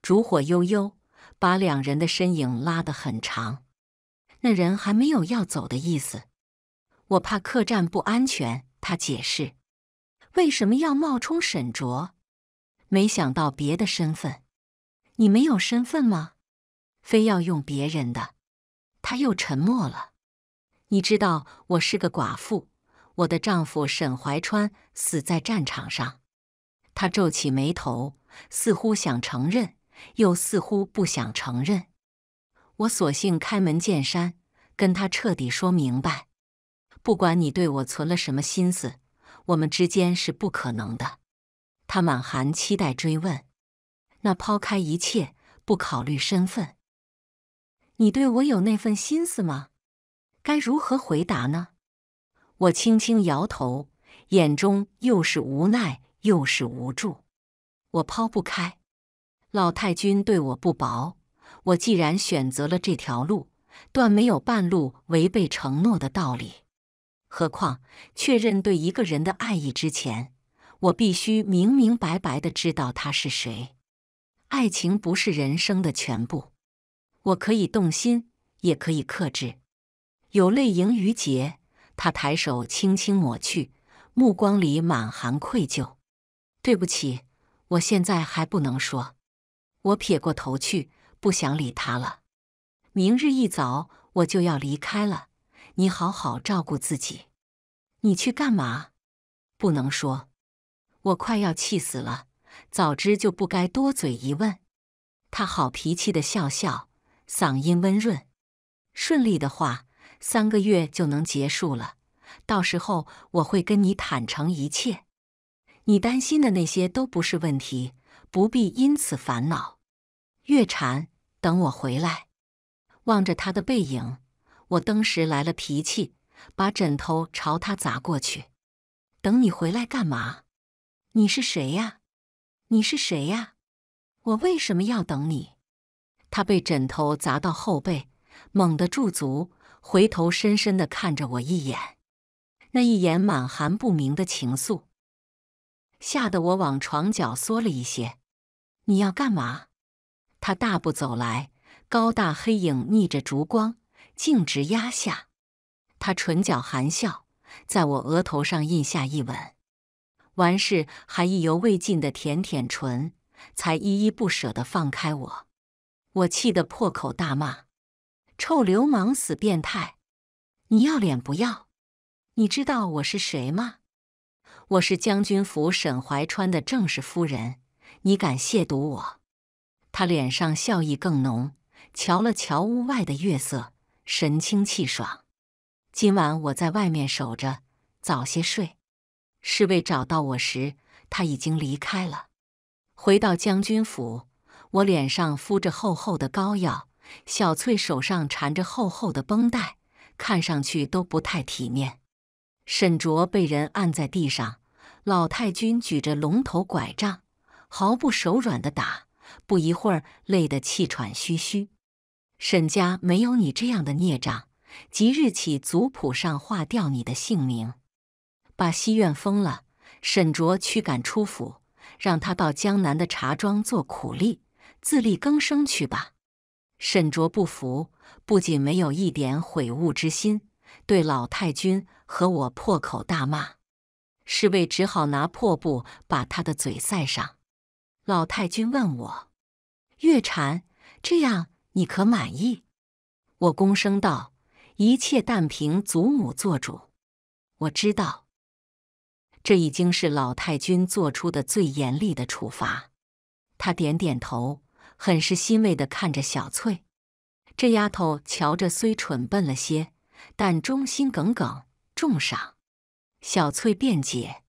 烛火悠悠。把两人的身影拉得很长。那人还没有要走的意思。我怕客栈不安全，他解释。为什么要冒充沈卓？没想到别的身份。你没有身份吗？非要用别人的？他又沉默了。你知道我是个寡妇，我的丈夫沈怀川死在战场上。他皱起眉头，似乎想承认。又似乎不想承认，我索性开门见山，跟他彻底说明白。不管你对我存了什么心思，我们之间是不可能的。他满含期待追问：“那抛开一切，不考虑身份，你对我有那份心思吗？”该如何回答呢？我轻轻摇头，眼中又是无奈又是无助。我抛不开。老太君对我不薄，我既然选择了这条路，断没有半路违背承诺的道理。何况确认对一个人的爱意之前，我必须明明白白的知道他是谁。爱情不是人生的全部，我可以动心，也可以克制。有泪盈于睫，他抬手轻轻抹去，目光里满含愧疚。对不起，我现在还不能说。我撇过头去，不想理他了。明日一早我就要离开了，你好好照顾自己。你去干嘛？不能说。我快要气死了，早知就不该多嘴一问。他好脾气的笑笑，嗓音温润。顺利的话，三个月就能结束了。到时候我会跟你坦诚一切。你担心的那些都不是问题。不必因此烦恼，月禅，等我回来。望着他的背影，我登时来了脾气，把枕头朝他砸过去。等你回来干嘛？你是谁呀？你是谁呀？我为什么要等你？他被枕头砸到后背，猛地驻足，回头，深深的看着我一眼。那一眼满含不明的情愫，吓得我往床角缩了一些。你要干嘛？他大步走来，高大黑影逆着烛光，径直压下。他唇角含笑，在我额头上印下一吻，完事还意犹未尽的舔舔唇，才依依不舍的放开我。我气得破口大骂：“臭流氓，死变态！你要脸不要？你知道我是谁吗？我是将军府沈怀川的正室夫人。”你敢亵渎我？他脸上笑意更浓，瞧了瞧屋外的月色，神清气爽。今晚我在外面守着，早些睡。侍卫找到我时，他已经离开了。回到将军府，我脸上敷着厚厚的膏药，小翠手上缠着厚厚的绷带，看上去都不太体面。沈卓被人按在地上，老太君举着龙头拐杖。毫不手软的打，不一会儿累得气喘吁吁。沈家没有你这样的孽障，即日起族谱上划掉你的姓名，把西院封了。沈卓驱赶出府，让他到江南的茶庄做苦力，自力更生去吧。沈卓不服，不仅没有一点悔悟之心，对老太君和我破口大骂。侍卫只好拿破布把他的嘴塞上。老太君问我：“月禅，这样你可满意？”我躬声道：“一切但凭祖母做主。”我知道，这已经是老太君做出的最严厉的处罚。他点点头，很是欣慰的看着小翠。这丫头瞧着虽蠢笨了些，但忠心耿耿，重赏。小翠辩解：“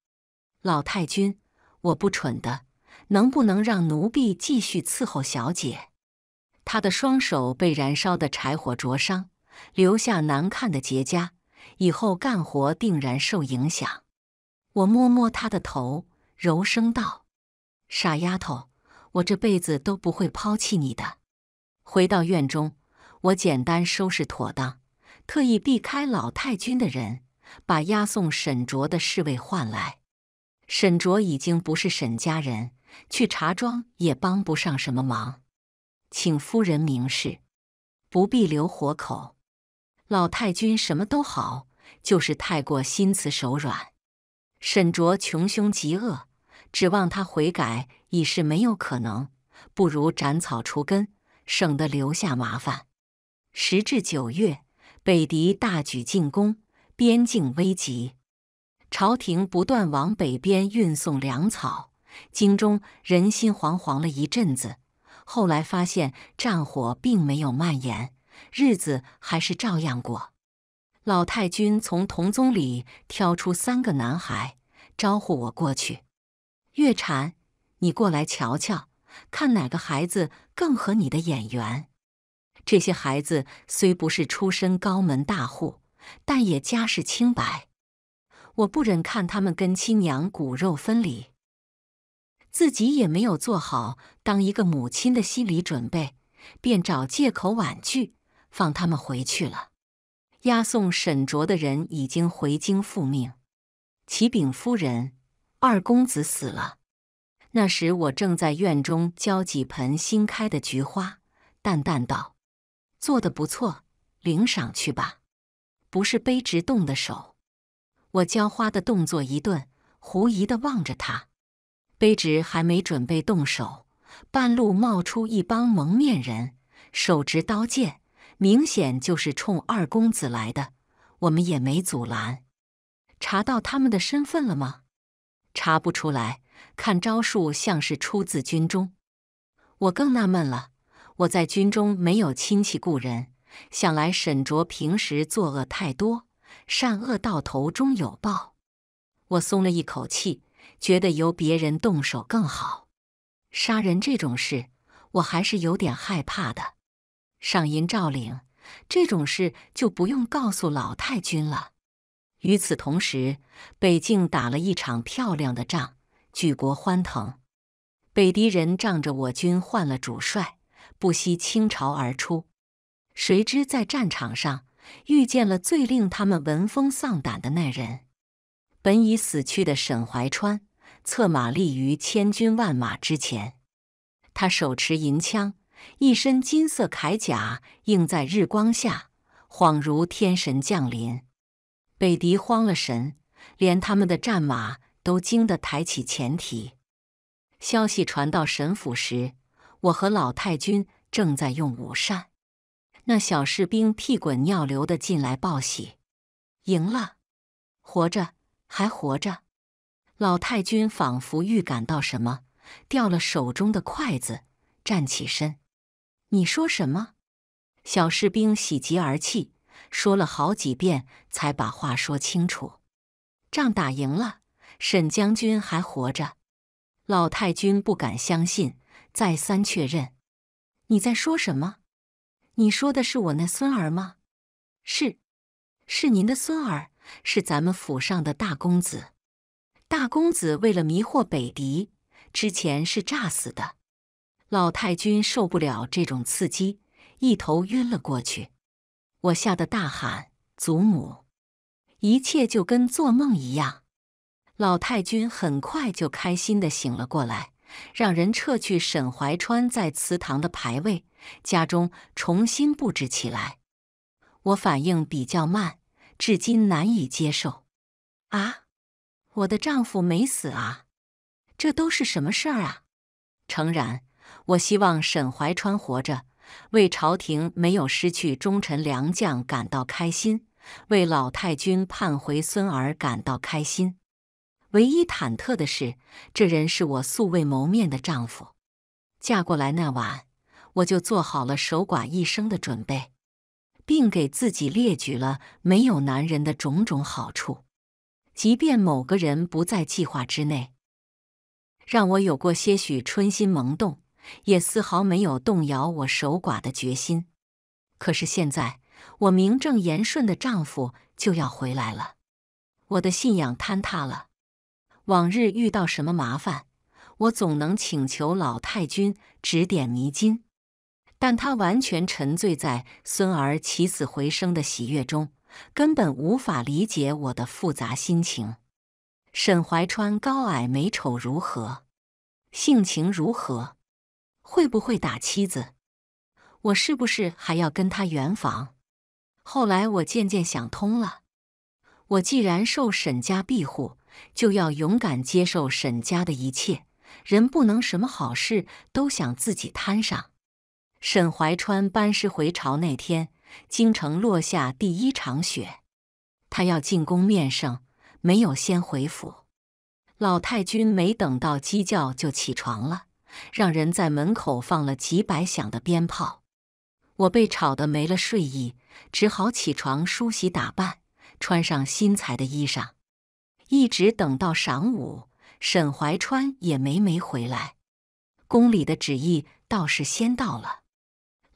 老太君，我不蠢的。”能不能让奴婢继续伺候小姐？她的双手被燃烧的柴火灼伤，留下难看的结痂，以后干活定然受影响。我摸摸她的头，柔声道：“傻丫头，我这辈子都不会抛弃你的。”回到院中，我简单收拾妥当，特意避开老太君的人，把押送沈卓的侍卫唤来。沈卓已经不是沈家人。去茶庄也帮不上什么忙，请夫人明示，不必留活口。老太君什么都好，就是太过心慈手软。沈卓穷凶极恶，指望他悔改已是没有可能，不如斩草除根，省得留下麻烦。时至九月，北敌大举进攻，边境危急，朝廷不断往北边运送粮草。京中人心惶惶了一阵子，后来发现战火并没有蔓延，日子还是照样过。老太君从同宗里挑出三个男孩，招呼我过去：“月禅，你过来瞧瞧，看哪个孩子更合你的眼缘。”这些孩子虽不是出身高门大户，但也家世清白。我不忍看他们跟亲娘骨肉分离。自己也没有做好当一个母亲的心理准备，便找借口婉拒，放他们回去了。押送沈卓的人已经回京复命。启禀夫人，二公子死了。那时我正在院中浇几盆新开的菊花，淡淡道：“做的不错，领赏去吧。”不是卑职动的手。我浇花的动作一顿，狐疑的望着他。卑职还没准备动手，半路冒出一帮蒙面人，手执刀剑，明显就是冲二公子来的。我们也没阻拦。查到他们的身份了吗？查不出来，看招数像是出自军中。我更纳闷了，我在军中没有亲戚故人，想来沈卓平时作恶太多，善恶到头终有报。我松了一口气。觉得由别人动手更好。杀人这种事，我还是有点害怕的。上银照领这种事就不用告诉老太君了。与此同时，北境打了一场漂亮的仗，举国欢腾。北狄人仗着我军换了主帅，不惜倾巢而出。谁知在战场上遇见了最令他们闻风丧胆的那人——本已死去的沈怀川。策马立于千军万马之前，他手持银枪，一身金色铠甲映在日光下，恍如天神降临。北狄慌了神，连他们的战马都惊得抬起前蹄。消息传到神府时，我和老太君正在用午膳。那小士兵屁滚尿流的进来报喜：“赢了，活着，还活着。”老太君仿佛预感到什么，掉了手中的筷子，站起身。你说什么？小士兵喜极而泣，说了好几遍才把话说清楚。仗打赢了，沈将军还活着。老太君不敢相信，再三确认。你在说什么？你说的是我那孙儿吗？是，是您的孙儿，是咱们府上的大公子。大公子为了迷惑北狄，之前是诈死的。老太君受不了这种刺激，一头晕了过去。我吓得大喊：“祖母！”一切就跟做梦一样。老太君很快就开心的醒了过来，让人撤去沈怀川在祠堂的牌位，家中重新布置起来。我反应比较慢，至今难以接受。啊！我的丈夫没死啊，这都是什么事儿啊？诚然，我希望沈怀川活着，为朝廷没有失去忠臣良将感到开心，为老太君盼回孙儿感到开心。唯一忐忑的是，这人是我素未谋面的丈夫。嫁过来那晚，我就做好了守寡一生的准备，并给自己列举了没有男人的种种好处。即便某个人不在计划之内，让我有过些许春心萌动，也丝毫没有动摇我守寡的决心。可是现在，我名正言顺的丈夫就要回来了，我的信仰坍塌了。往日遇到什么麻烦，我总能请求老太君指点迷津，但她完全沉醉在孙儿起死回生的喜悦中。根本无法理解我的复杂心情。沈怀川高矮美丑如何，性情如何，会不会打妻子？我是不是还要跟他圆房？后来我渐渐想通了，我既然受沈家庇护，就要勇敢接受沈家的一切，人不能什么好事都想自己摊上。沈怀川班师回朝那天。京城落下第一场雪，他要进宫面圣，没有先回府。老太君没等到鸡叫就起床了，让人在门口放了几百响的鞭炮。我被吵得没了睡意，只好起床梳洗打扮，穿上新裁的衣裳。一直等到晌午，沈怀川也没没回来。宫里的旨意倒是先到了。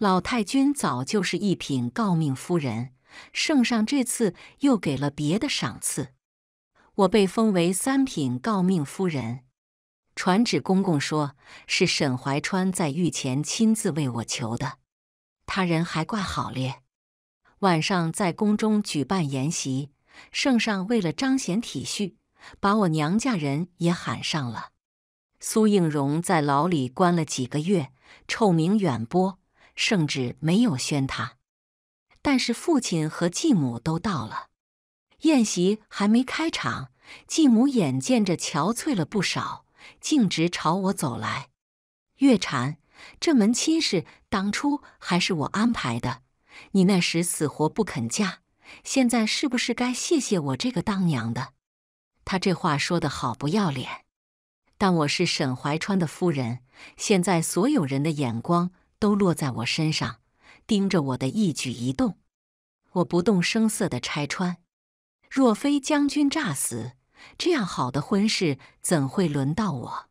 老太君早就是一品诰命夫人，圣上这次又给了别的赏赐，我被封为三品诰命夫人。传旨公公说是沈怀川在御前亲自为我求的，他人还怪好咧。晚上在宫中举办筵席，圣上为了彰显体恤，把我娘家人也喊上了。苏应荣在牢里关了几个月，臭名远播。圣旨没有宣他，但是父亲和继母都到了。宴席还没开场，继母眼见着憔悴了不少，径直朝我走来。月禅，这门亲事当初还是我安排的，你那时死活不肯嫁，现在是不是该谢谢我这个当娘的？他这话说的好不要脸，但我是沈怀川的夫人，现在所有人的眼光。都落在我身上，盯着我的一举一动。我不动声色的拆穿，若非将军诈死，这样好的婚事怎会轮到我？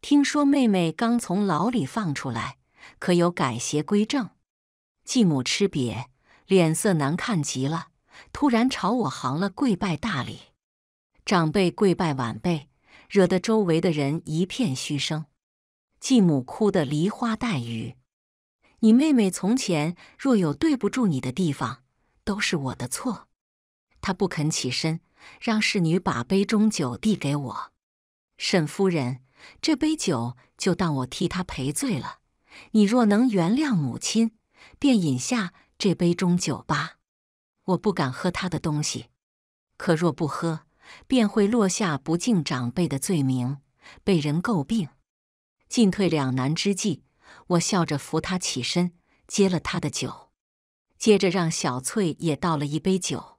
听说妹妹刚从牢里放出来，可有改邪归正？继母吃瘪，脸色难看极了，突然朝我行了跪拜大礼。长辈跪拜晚辈，惹得周围的人一片嘘声。继母哭得梨花带雨。你妹妹从前若有对不住你的地方，都是我的错。她不肯起身，让侍女把杯中酒递给我。沈夫人，这杯酒就当我替她赔罪了。你若能原谅母亲，便饮下这杯中酒吧。我不敢喝她的东西，可若不喝，便会落下不敬长辈的罪名，被人诟病。进退两难之际。我笑着扶他起身，接了他的酒，接着让小翠也倒了一杯酒。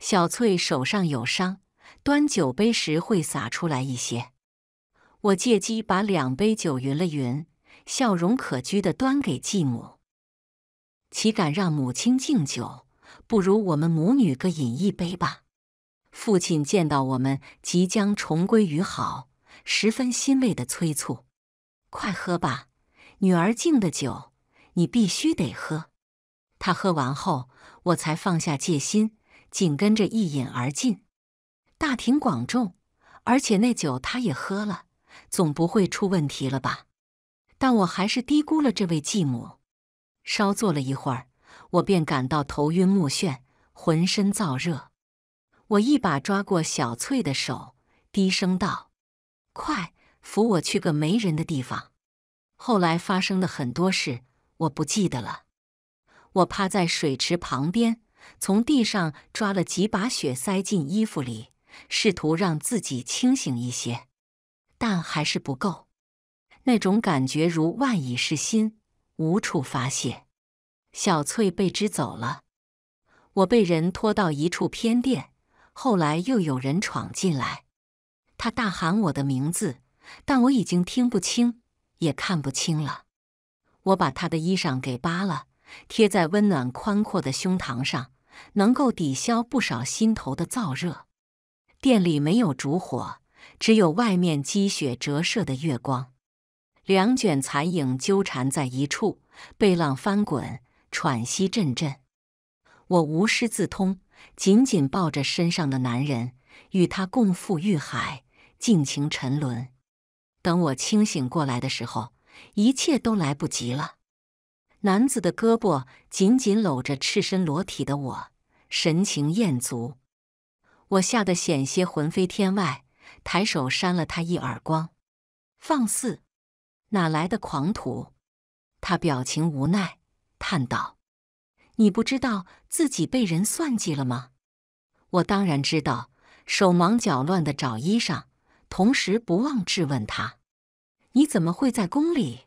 小翠手上有伤，端酒杯时会洒出来一些。我借机把两杯酒匀了匀，笑容可掬的端给继母。岂敢让母亲敬酒，不如我们母女各饮一杯吧。父亲见到我们即将重归于好，十分欣慰的催促：“快喝吧。”女儿敬的酒，你必须得喝。他喝完后，我才放下戒心，紧跟着一饮而尽。大庭广众，而且那酒他也喝了，总不会出问题了吧？但我还是低估了这位继母。稍坐了一会儿，我便感到头晕目眩，浑身燥热。我一把抓过小翠的手，低声道：“快扶我去个没人的地方。”后来发生的很多事，我不记得了。我趴在水池旁边，从地上抓了几把雪塞进衣服里，试图让自己清醒一些，但还是不够。那种感觉如万蚁噬心，无处发泄。小翠被支走了，我被人拖到一处偏殿，后来又有人闯进来，他大喊我的名字，但我已经听不清。也看不清了。我把他的衣裳给扒了，贴在温暖宽阔的胸膛上，能够抵消不少心头的燥热。店里没有烛火，只有外面积雪折射的月光。两卷残影纠缠在一处，被浪翻滚，喘息阵阵。我无师自通，紧紧抱着身上的男人，与他共赴欲海，尽情沉沦。等我清醒过来的时候，一切都来不及了。男子的胳膊紧紧搂着赤身裸体的我，神情艳足。我吓得险些魂飞天外，抬手扇了他一耳光：“放肆！哪来的狂徒？”他表情无奈，叹道：“你不知道自己被人算计了吗？”我当然知道，手忙脚乱的找衣裳。同时不忘质问他：“你怎么会在宫里？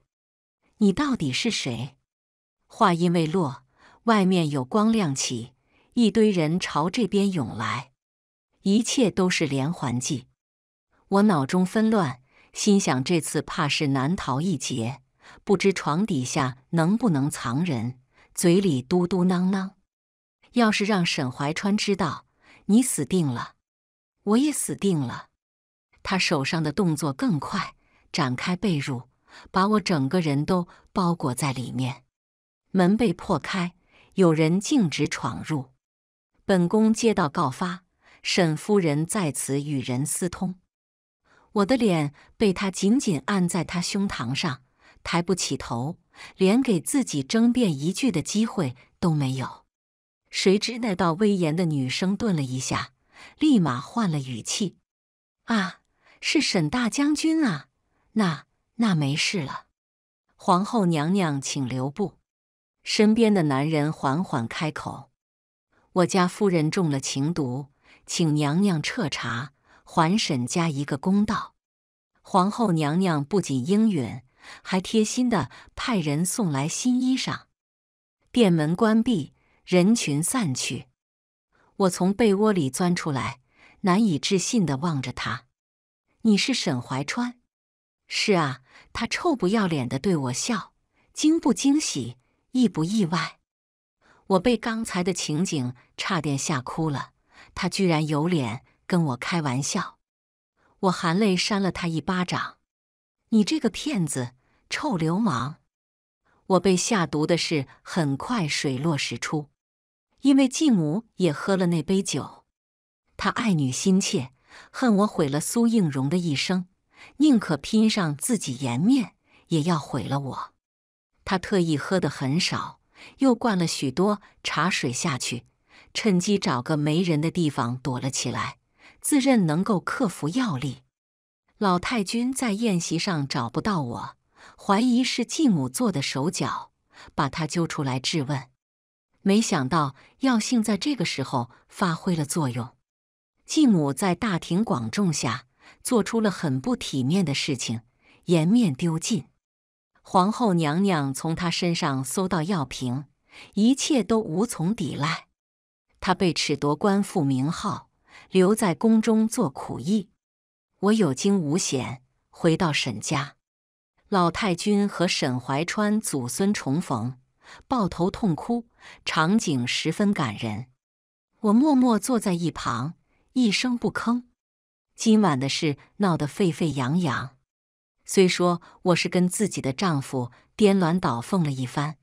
你到底是谁？”话音未落，外面有光亮起，一堆人朝这边涌来。一切都是连环计。我脑中纷乱，心想这次怕是难逃一劫，不知床底下能不能藏人。嘴里嘟嘟囔囔：“要是让沈怀川知道，你死定了，我也死定了。”他手上的动作更快，展开被褥，把我整个人都包裹在里面。门被破开，有人径直闯入。本宫接到告发，沈夫人在此与人私通。我的脸被他紧紧按在他胸膛上，抬不起头，连给自己争辩一句的机会都没有。谁知那道威严的女声顿了一下，立马换了语气：“啊！”是沈大将军啊，那那没事了。皇后娘娘，请留步。身边的男人缓缓开口：“我家夫人中了情毒，请娘娘彻查，还沈家一个公道。”皇后娘娘不仅应允，还贴心的派人送来新衣裳。殿门关闭，人群散去。我从被窝里钻出来，难以置信的望着他。你是沈怀川？是啊，他臭不要脸的对我笑，惊不惊喜，意不意外？我被刚才的情景差点吓哭了，他居然有脸跟我开玩笑！我含泪扇了他一巴掌，你这个骗子，臭流氓！我被下毒的事很快水落石出，因为继母也喝了那杯酒，她爱女心切。恨我毁了苏应荣的一生，宁可拼上自己颜面也要毁了我。他特意喝得很少，又灌了许多茶水下去，趁机找个没人的地方躲了起来，自认能够克服药力。老太君在宴席上找不到我，怀疑是继母做的手脚，把他揪出来质问。没想到药性在这个时候发挥了作用。继母在大庭广众下做出了很不体面的事情，颜面丢尽。皇后娘娘从她身上搜到药瓶，一切都无从抵赖。她被褫夺官复名号，留在宫中做苦役。我有惊无险回到沈家，老太君和沈怀川祖孙重逢，抱头痛哭，场景十分感人。我默默坐在一旁。一声不吭，今晚的事闹得沸沸扬扬。虽说我是跟自己的丈夫颠鸾倒凤了一番，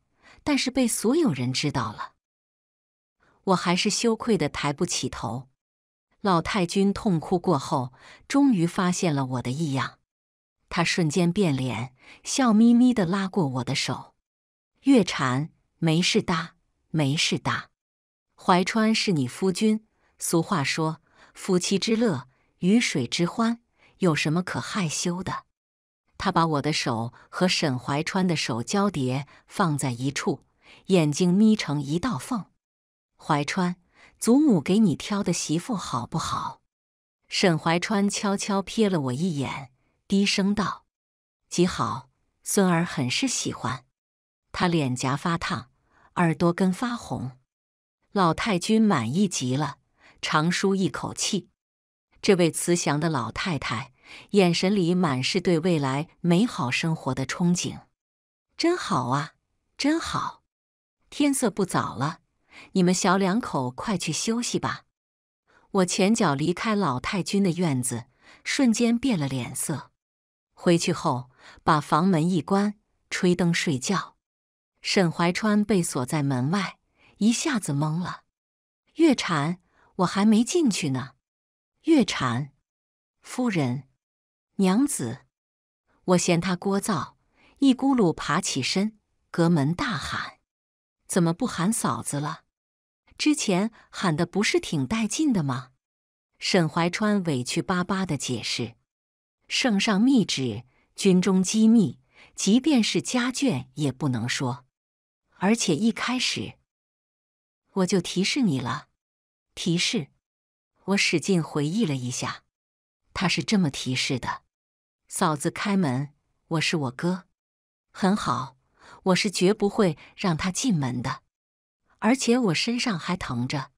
但是被所有人知道了，我还是羞愧的抬不起头。老太君痛哭过后，终于发现了我的异样，她瞬间变脸，笑眯眯的拉过我的手：“月婵，没事哒，没事哒。怀川是你夫君，俗话说。”夫妻之乐，鱼水之欢，有什么可害羞的？他把我的手和沈怀川的手交叠放在一处，眼睛眯成一道缝。怀川，祖母给你挑的媳妇好不好？沈怀川悄悄瞥了我一眼，低声道：“极好，孙儿很是喜欢。”他脸颊发烫，耳朵根发红。老太君满意极了。长舒一口气，这位慈祥的老太太眼神里满是对未来美好生活的憧憬。真好啊，真好！天色不早了，你们小两口快去休息吧。我前脚离开老太君的院子，瞬间变了脸色。回去后把房门一关，吹灯睡觉。沈怀川被锁在门外，一下子懵了。月婵。我还没进去呢，月婵，夫人，娘子，我嫌他聒噪，一咕噜爬起身，隔门大喊：“怎么不喊嫂子了？之前喊的不是挺带劲的吗？”沈怀川委屈巴巴的解释：“圣上密旨，军中机密，即便是家眷也不能说。而且一开始我就提示你了。”提示，我使劲回忆了一下，他是这么提示的：“嫂子开门，我是我哥，很好，我是绝不会让他进门的，而且我身上还疼着。”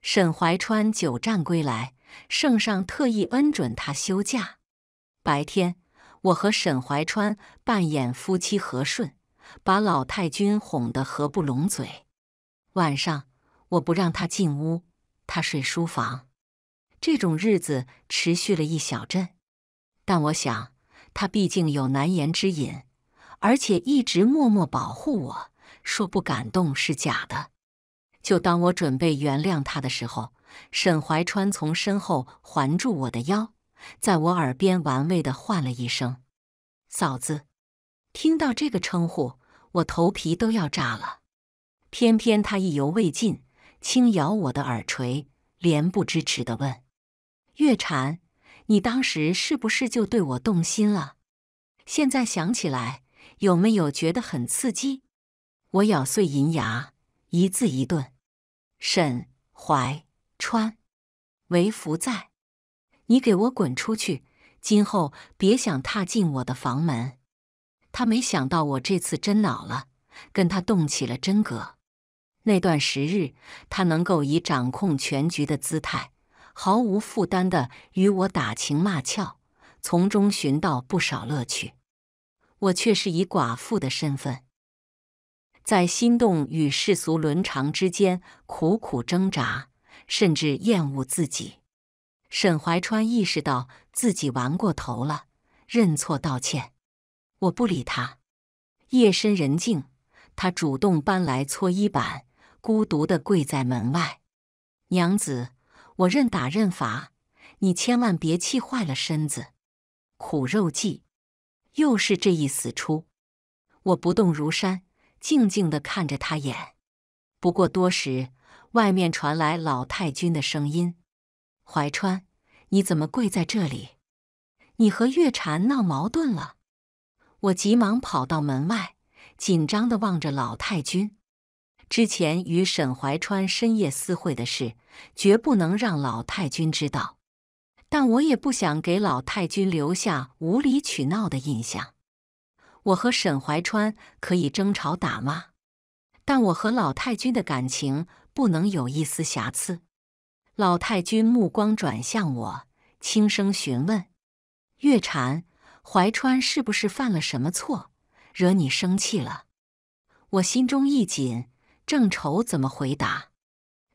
沈怀川久战归来，圣上特意恩准他休假。白天，我和沈怀川扮演夫妻和顺，把老太君哄得合不拢嘴；晚上，我不让他进屋。他睡书房，这种日子持续了一小阵，但我想他毕竟有难言之隐，而且一直默默保护我，说不感动是假的。就当我准备原谅他的时候，沈怀川从身后环住我的腰，在我耳边玩味的唤了一声“嫂子”。听到这个称呼，我头皮都要炸了，偏偏他意犹未尽。轻咬我的耳垂，廉不支耻地问：“月婵，你当时是不是就对我动心了？现在想起来，有没有觉得很刺激？”我咬碎银牙，一字一顿：“沈怀川，为福在，你给我滚出去！今后别想踏进我的房门。”他没想到我这次真恼了，跟他动起了真格。那段时日，他能够以掌控全局的姿态，毫无负担的与我打情骂俏，从中寻到不少乐趣。我却是以寡妇的身份，在心动与世俗伦常之间苦苦挣扎，甚至厌恶自己。沈怀川意识到自己玩过头了，认错道歉。我不理他。夜深人静，他主动搬来搓衣板。孤独地跪在门外，娘子，我认打认罚，你千万别气坏了身子。苦肉计，又是这一死出，我不动如山，静静地看着他演。不过多时，外面传来老太君的声音：“怀川，你怎么跪在这里？你和月禅闹矛盾了？”我急忙跑到门外，紧张地望着老太君。之前与沈怀川深夜私会的事，绝不能让老太君知道。但我也不想给老太君留下无理取闹的印象。我和沈怀川可以争吵打骂，但我和老太君的感情不能有一丝瑕疵。老太君目光转向我，轻声询问：“月禅，怀川是不是犯了什么错，惹你生气了？”我心中一紧。正愁怎么回答，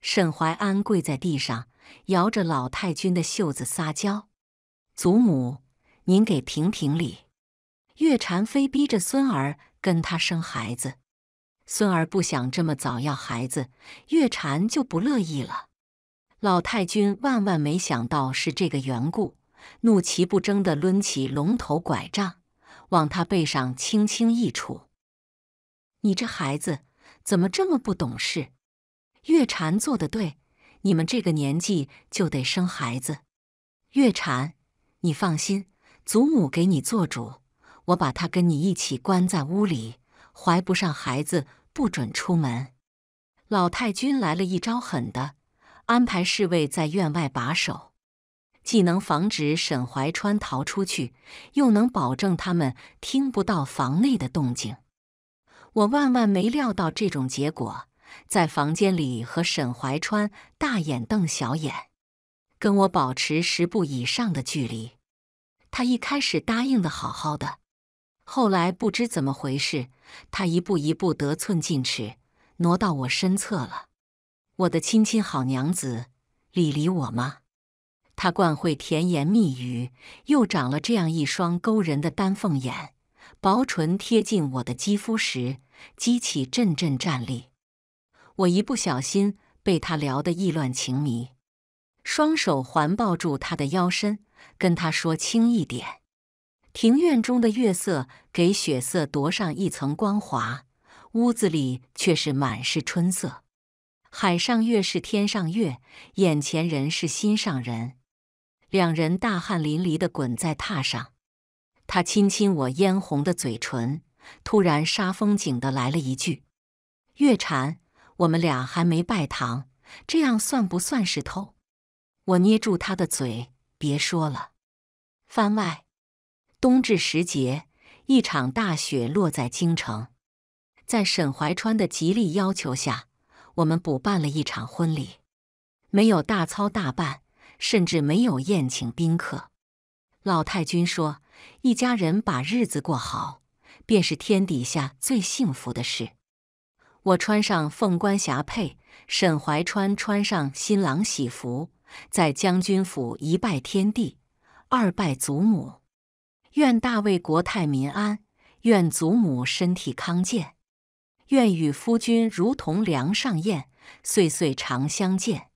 沈怀安跪在地上，摇着老太君的袖子撒娇：“祖母，您给评评理。月婵非逼着孙儿跟他生孩子，孙儿不想这么早要孩子，月婵就不乐意了。”老太君万万没想到是这个缘故，怒其不争的抡起龙头拐杖，往他背上轻轻一杵：“你这孩子！”怎么这么不懂事？月禅做的对，你们这个年纪就得生孩子。月禅，你放心，祖母给你做主，我把他跟你一起关在屋里，怀不上孩子不准出门。老太君来了一招狠的，安排侍卫在院外把守，既能防止沈怀川逃出去，又能保证他们听不到房内的动静。我万万没料到这种结果，在房间里和沈怀川大眼瞪小眼，跟我保持十步以上的距离。他一开始答应的好好的，后来不知怎么回事，他一步一步得寸进尺，挪到我身侧了。我的亲亲好娘子，理理我吗？他惯会甜言蜜语，又长了这样一双勾人的丹凤眼，薄唇贴近我的肌肤时。激起阵阵战栗，我一不小心被他撩得意乱情迷，双手环抱住他的腰身，跟他说：“轻一点。”庭院中的月色给雪色夺上一层光华，屋子里却是满是春色。海上月是天上月，眼前人是心上人。两人大汗淋漓的滚在榻上，他亲亲我嫣红的嘴唇。突然杀风景的来了一句：“月婵，我们俩还没拜堂，这样算不算是偷？”我捏住他的嘴，别说了。番外，冬至时节，一场大雪落在京城。在沈怀川的极力要求下，我们补办了一场婚礼，没有大操大办，甚至没有宴请宾客。老太君说：“一家人把日子过好。”便是天底下最幸福的事。我穿上凤冠霞帔，沈怀川穿上新郎喜服，在将军府一拜天地，二拜祖母，愿大魏国泰民安，愿祖母身体康健，愿与夫君如同梁上燕，岁岁长相见。